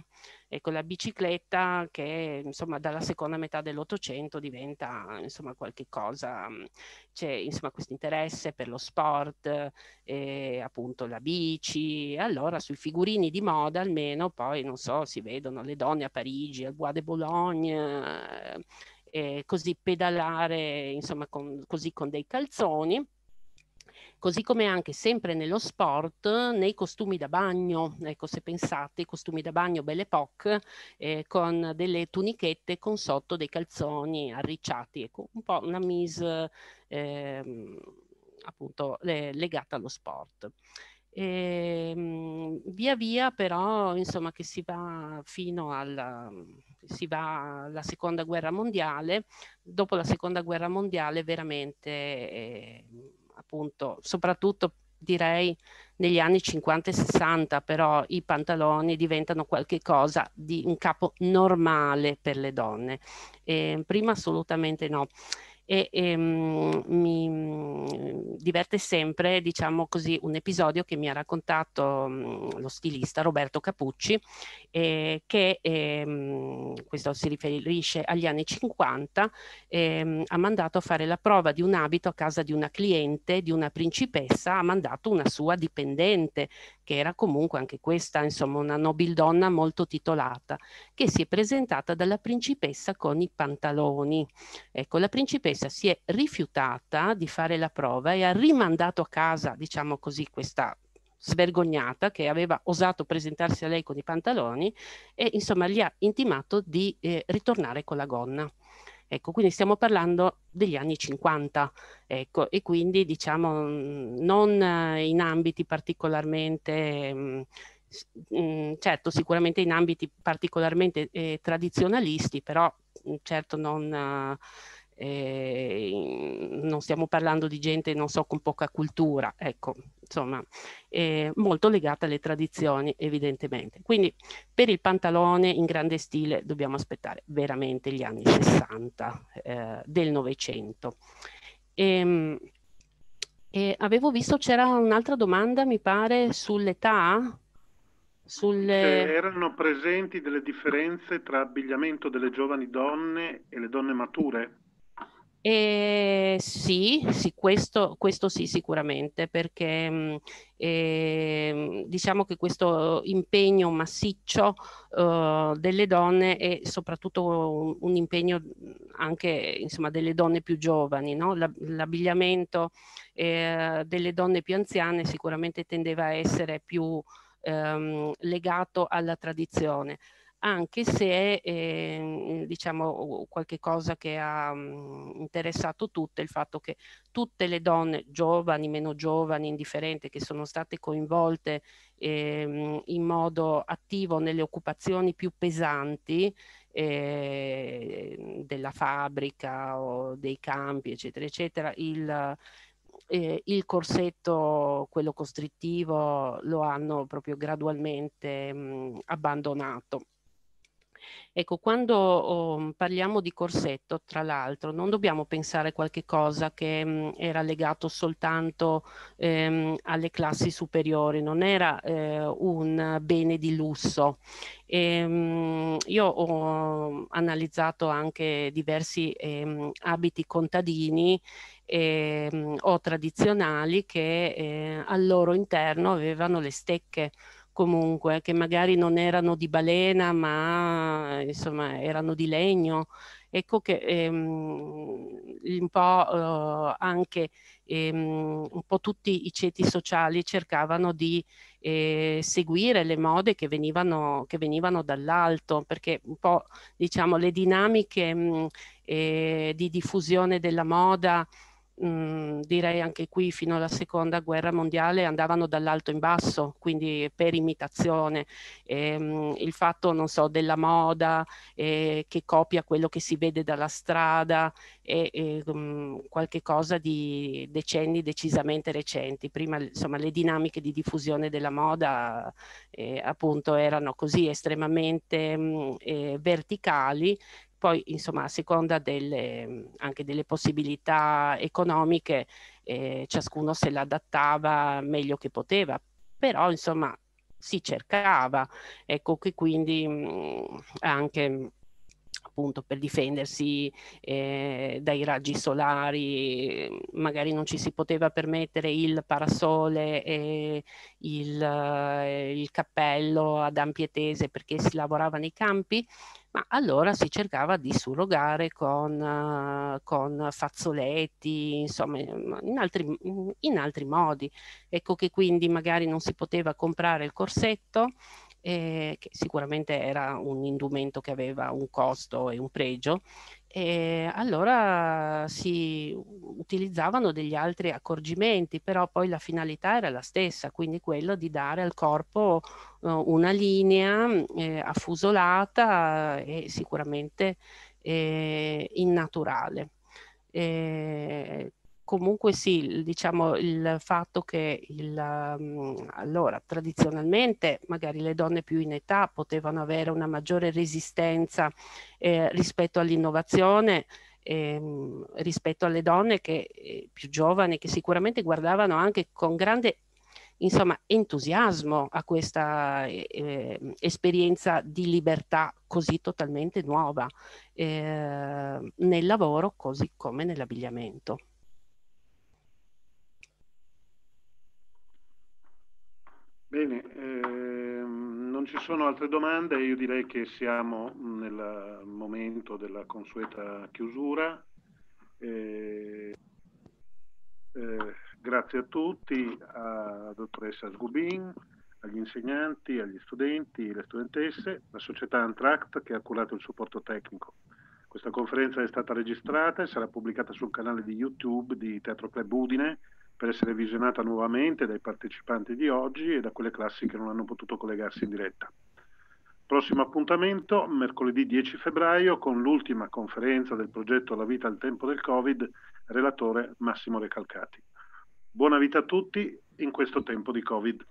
Ecco, la bicicletta che insomma dalla seconda metà dell'Ottocento diventa insomma qualche cosa, mm, c'è insomma questo interesse per lo sport, eh, appunto la bici, allora sui figurini di moda almeno poi non so, si vedono le donne a Parigi, al Bois de Boulogne, eh, eh, così pedalare insomma con, così con dei calzoni così come anche sempre nello sport, nei costumi da bagno, ecco se pensate, i costumi da bagno Belle Époque eh, con delle tunichette con sotto dei calzoni arricciati, ecco, un po' una mise eh, appunto eh, legata allo sport. E, ehm, via via però insomma che si va fino alla si va alla seconda guerra mondiale, dopo la seconda guerra mondiale veramente eh, appunto soprattutto direi negli anni 50 e 60 però i pantaloni diventano qualcosa di un capo normale per le donne. Eh, prima assolutamente no e, e ehm, mh, mi diverte sempre, diciamo così, un episodio che mi ha raccontato mh, mhmm, lo stilista Roberto Capucci, eh, che eh, questo si riferisce agli anni 50, eh, ha mandato a fare la prova di un abito a casa di una cliente, di una principessa, ha mandato una sua dipendente, che era comunque anche questa, insomma, una nobildonna molto titolata, che si è presentata dalla principessa con i pantaloni. Ecco, la principessa stessa si è rifiutata di fare la prova e ha rimandato a casa, diciamo così, questa svergognata che aveva osato presentarsi a lei con i pantaloni e insomma gli ha intimato di eh, ritornare con la gonna. Ecco, quindi stiamo parlando degli anni 50, ecco, e quindi diciamo mm, non eh, in ambiti particolarmente, mh, mm, mh, mm, certo sicuramente in ambiti particolarmente eh, tradizionalisti, però certo non... Uh, eh, non stiamo parlando di gente, non so, con poca cultura, ecco, insomma, eh, molto legata alle tradizioni evidentemente. Quindi per il pantalone in grande stile dobbiamo aspettare veramente gli anni 60 eh, del Novecento. Ehm, e, avevo visto c'era un'altra domanda, mi pare, sull'età. Sulle... Erano presenti delle differenze tra abbigliamento delle giovani donne e le donne mature? Eh, sì, sì questo, questo, sì sicuramente, perché eh, diciamo che questo impegno massiccio eh, delle donne è soprattutto un, un impegno anche insomma, delle donne più giovani, no? l'abbigliamento eh, delle donne più anziane sicuramente tendeva a essere più ehm, legato alla tradizione anche se è ehm, diciamo qualche cosa che ha mhmm, interessato tutte, il fatto che tutte le donne, giovani, meno giovani, indifferenti, che sono state coinvolte eh, in modo attivo nelle occupazioni più pesanti eh, della fabbrica o dei campi, eccetera, eccetera, il, eh, il corsetto, quello costrittivo, lo hanno proprio gradualmente mh, mhmm, abbandonato. Ecco, quando oh, parliamo di corsetto, tra l'altro, non dobbiamo pensare a qualche cosa che mh, mm, era legato soltanto ehm, alle classi superiori, non era eh, un bene di lusso. E, ehm, mh, io ho analizzato anche diversi ehm, abiti contadini eh, o tradizionali che eh, al loro interno avevano le stecche comunque, che magari non erano di balena, ma insomma erano di legno. Ecco che ehm, un po' eh, anche ehm, un po' tutti i ceti sociali cercavano di eh, seguire le mode che venivano, che venivano dall'alto, perché un po' diciamo le dinamiche mh, mm, eh, di diffusione della moda mh, mhmm, direi anche qui fino alla seconda guerra mondiale andavano dall'alto in basso, quindi per imitazione. E, ehm, mh, il fatto, non so, della moda eh, che copia quello che si vede dalla strada è mhmm, qualche cosa di decenni decisamente recenti. Prima, insomma, le dinamiche di diffusione della moda eh, appunto erano così estremamente mh, mhmm, eh, verticali poi, insomma, a seconda delle, anche delle possibilità economiche, eh, ciascuno se l'adattava meglio che poteva, però, insomma, si cercava. Ecco che quindi mh, mm, anche appunto per difendersi eh, dai raggi solari, magari non ci si poteva permettere il parasole e il, eh, il cappello ad ampie tese perché si lavorava nei campi, ma allora si cercava di surrogare con, eh, con fazzoletti, insomma, in altri, in altri modi. Ecco che quindi magari non si poteva comprare il corsetto, eh, che sicuramente era un indumento che aveva un costo e un pregio, e allora si utilizzavano degli altri accorgimenti, però poi la finalità era la stessa, quindi quello di dare al corpo eh, una linea mhmm, eh, affusolata e sicuramente eh, innaturale. Eh, comunque sì, diciamo il fatto che il, mhmm, allora, tradizionalmente magari le donne più in età potevano avere una maggiore resistenza eh, rispetto all'innovazione, ehm, rispetto alle donne che, eh, più giovani che sicuramente guardavano anche con grande insomma, entusiasmo a questa eh, ehm, esperienza di libertà così totalmente nuova eh, nel lavoro così come nell'abbigliamento. Bene, ehm, non ci sono altre domande, io direi che siamo nel momento della consueta chiusura. Eh, eh, grazie a tutti, a dottoressa Sgubin, agli insegnanti, agli studenti, le studentesse, la società Antract che ha curato il supporto tecnico. Questa conferenza è stata registrata e sarà pubblicata sul canale di YouTube di Teatro Club Udine per essere visionata nuovamente dai partecipanti di oggi e da quelle classi che non hanno potuto collegarsi in diretta. Prossimo appuntamento, mercoledì 10 febbraio, con l'ultima conferenza del progetto La vita al tempo del Covid, relatore Massimo Recalcati. Buona vita a tutti in questo tempo di Covid.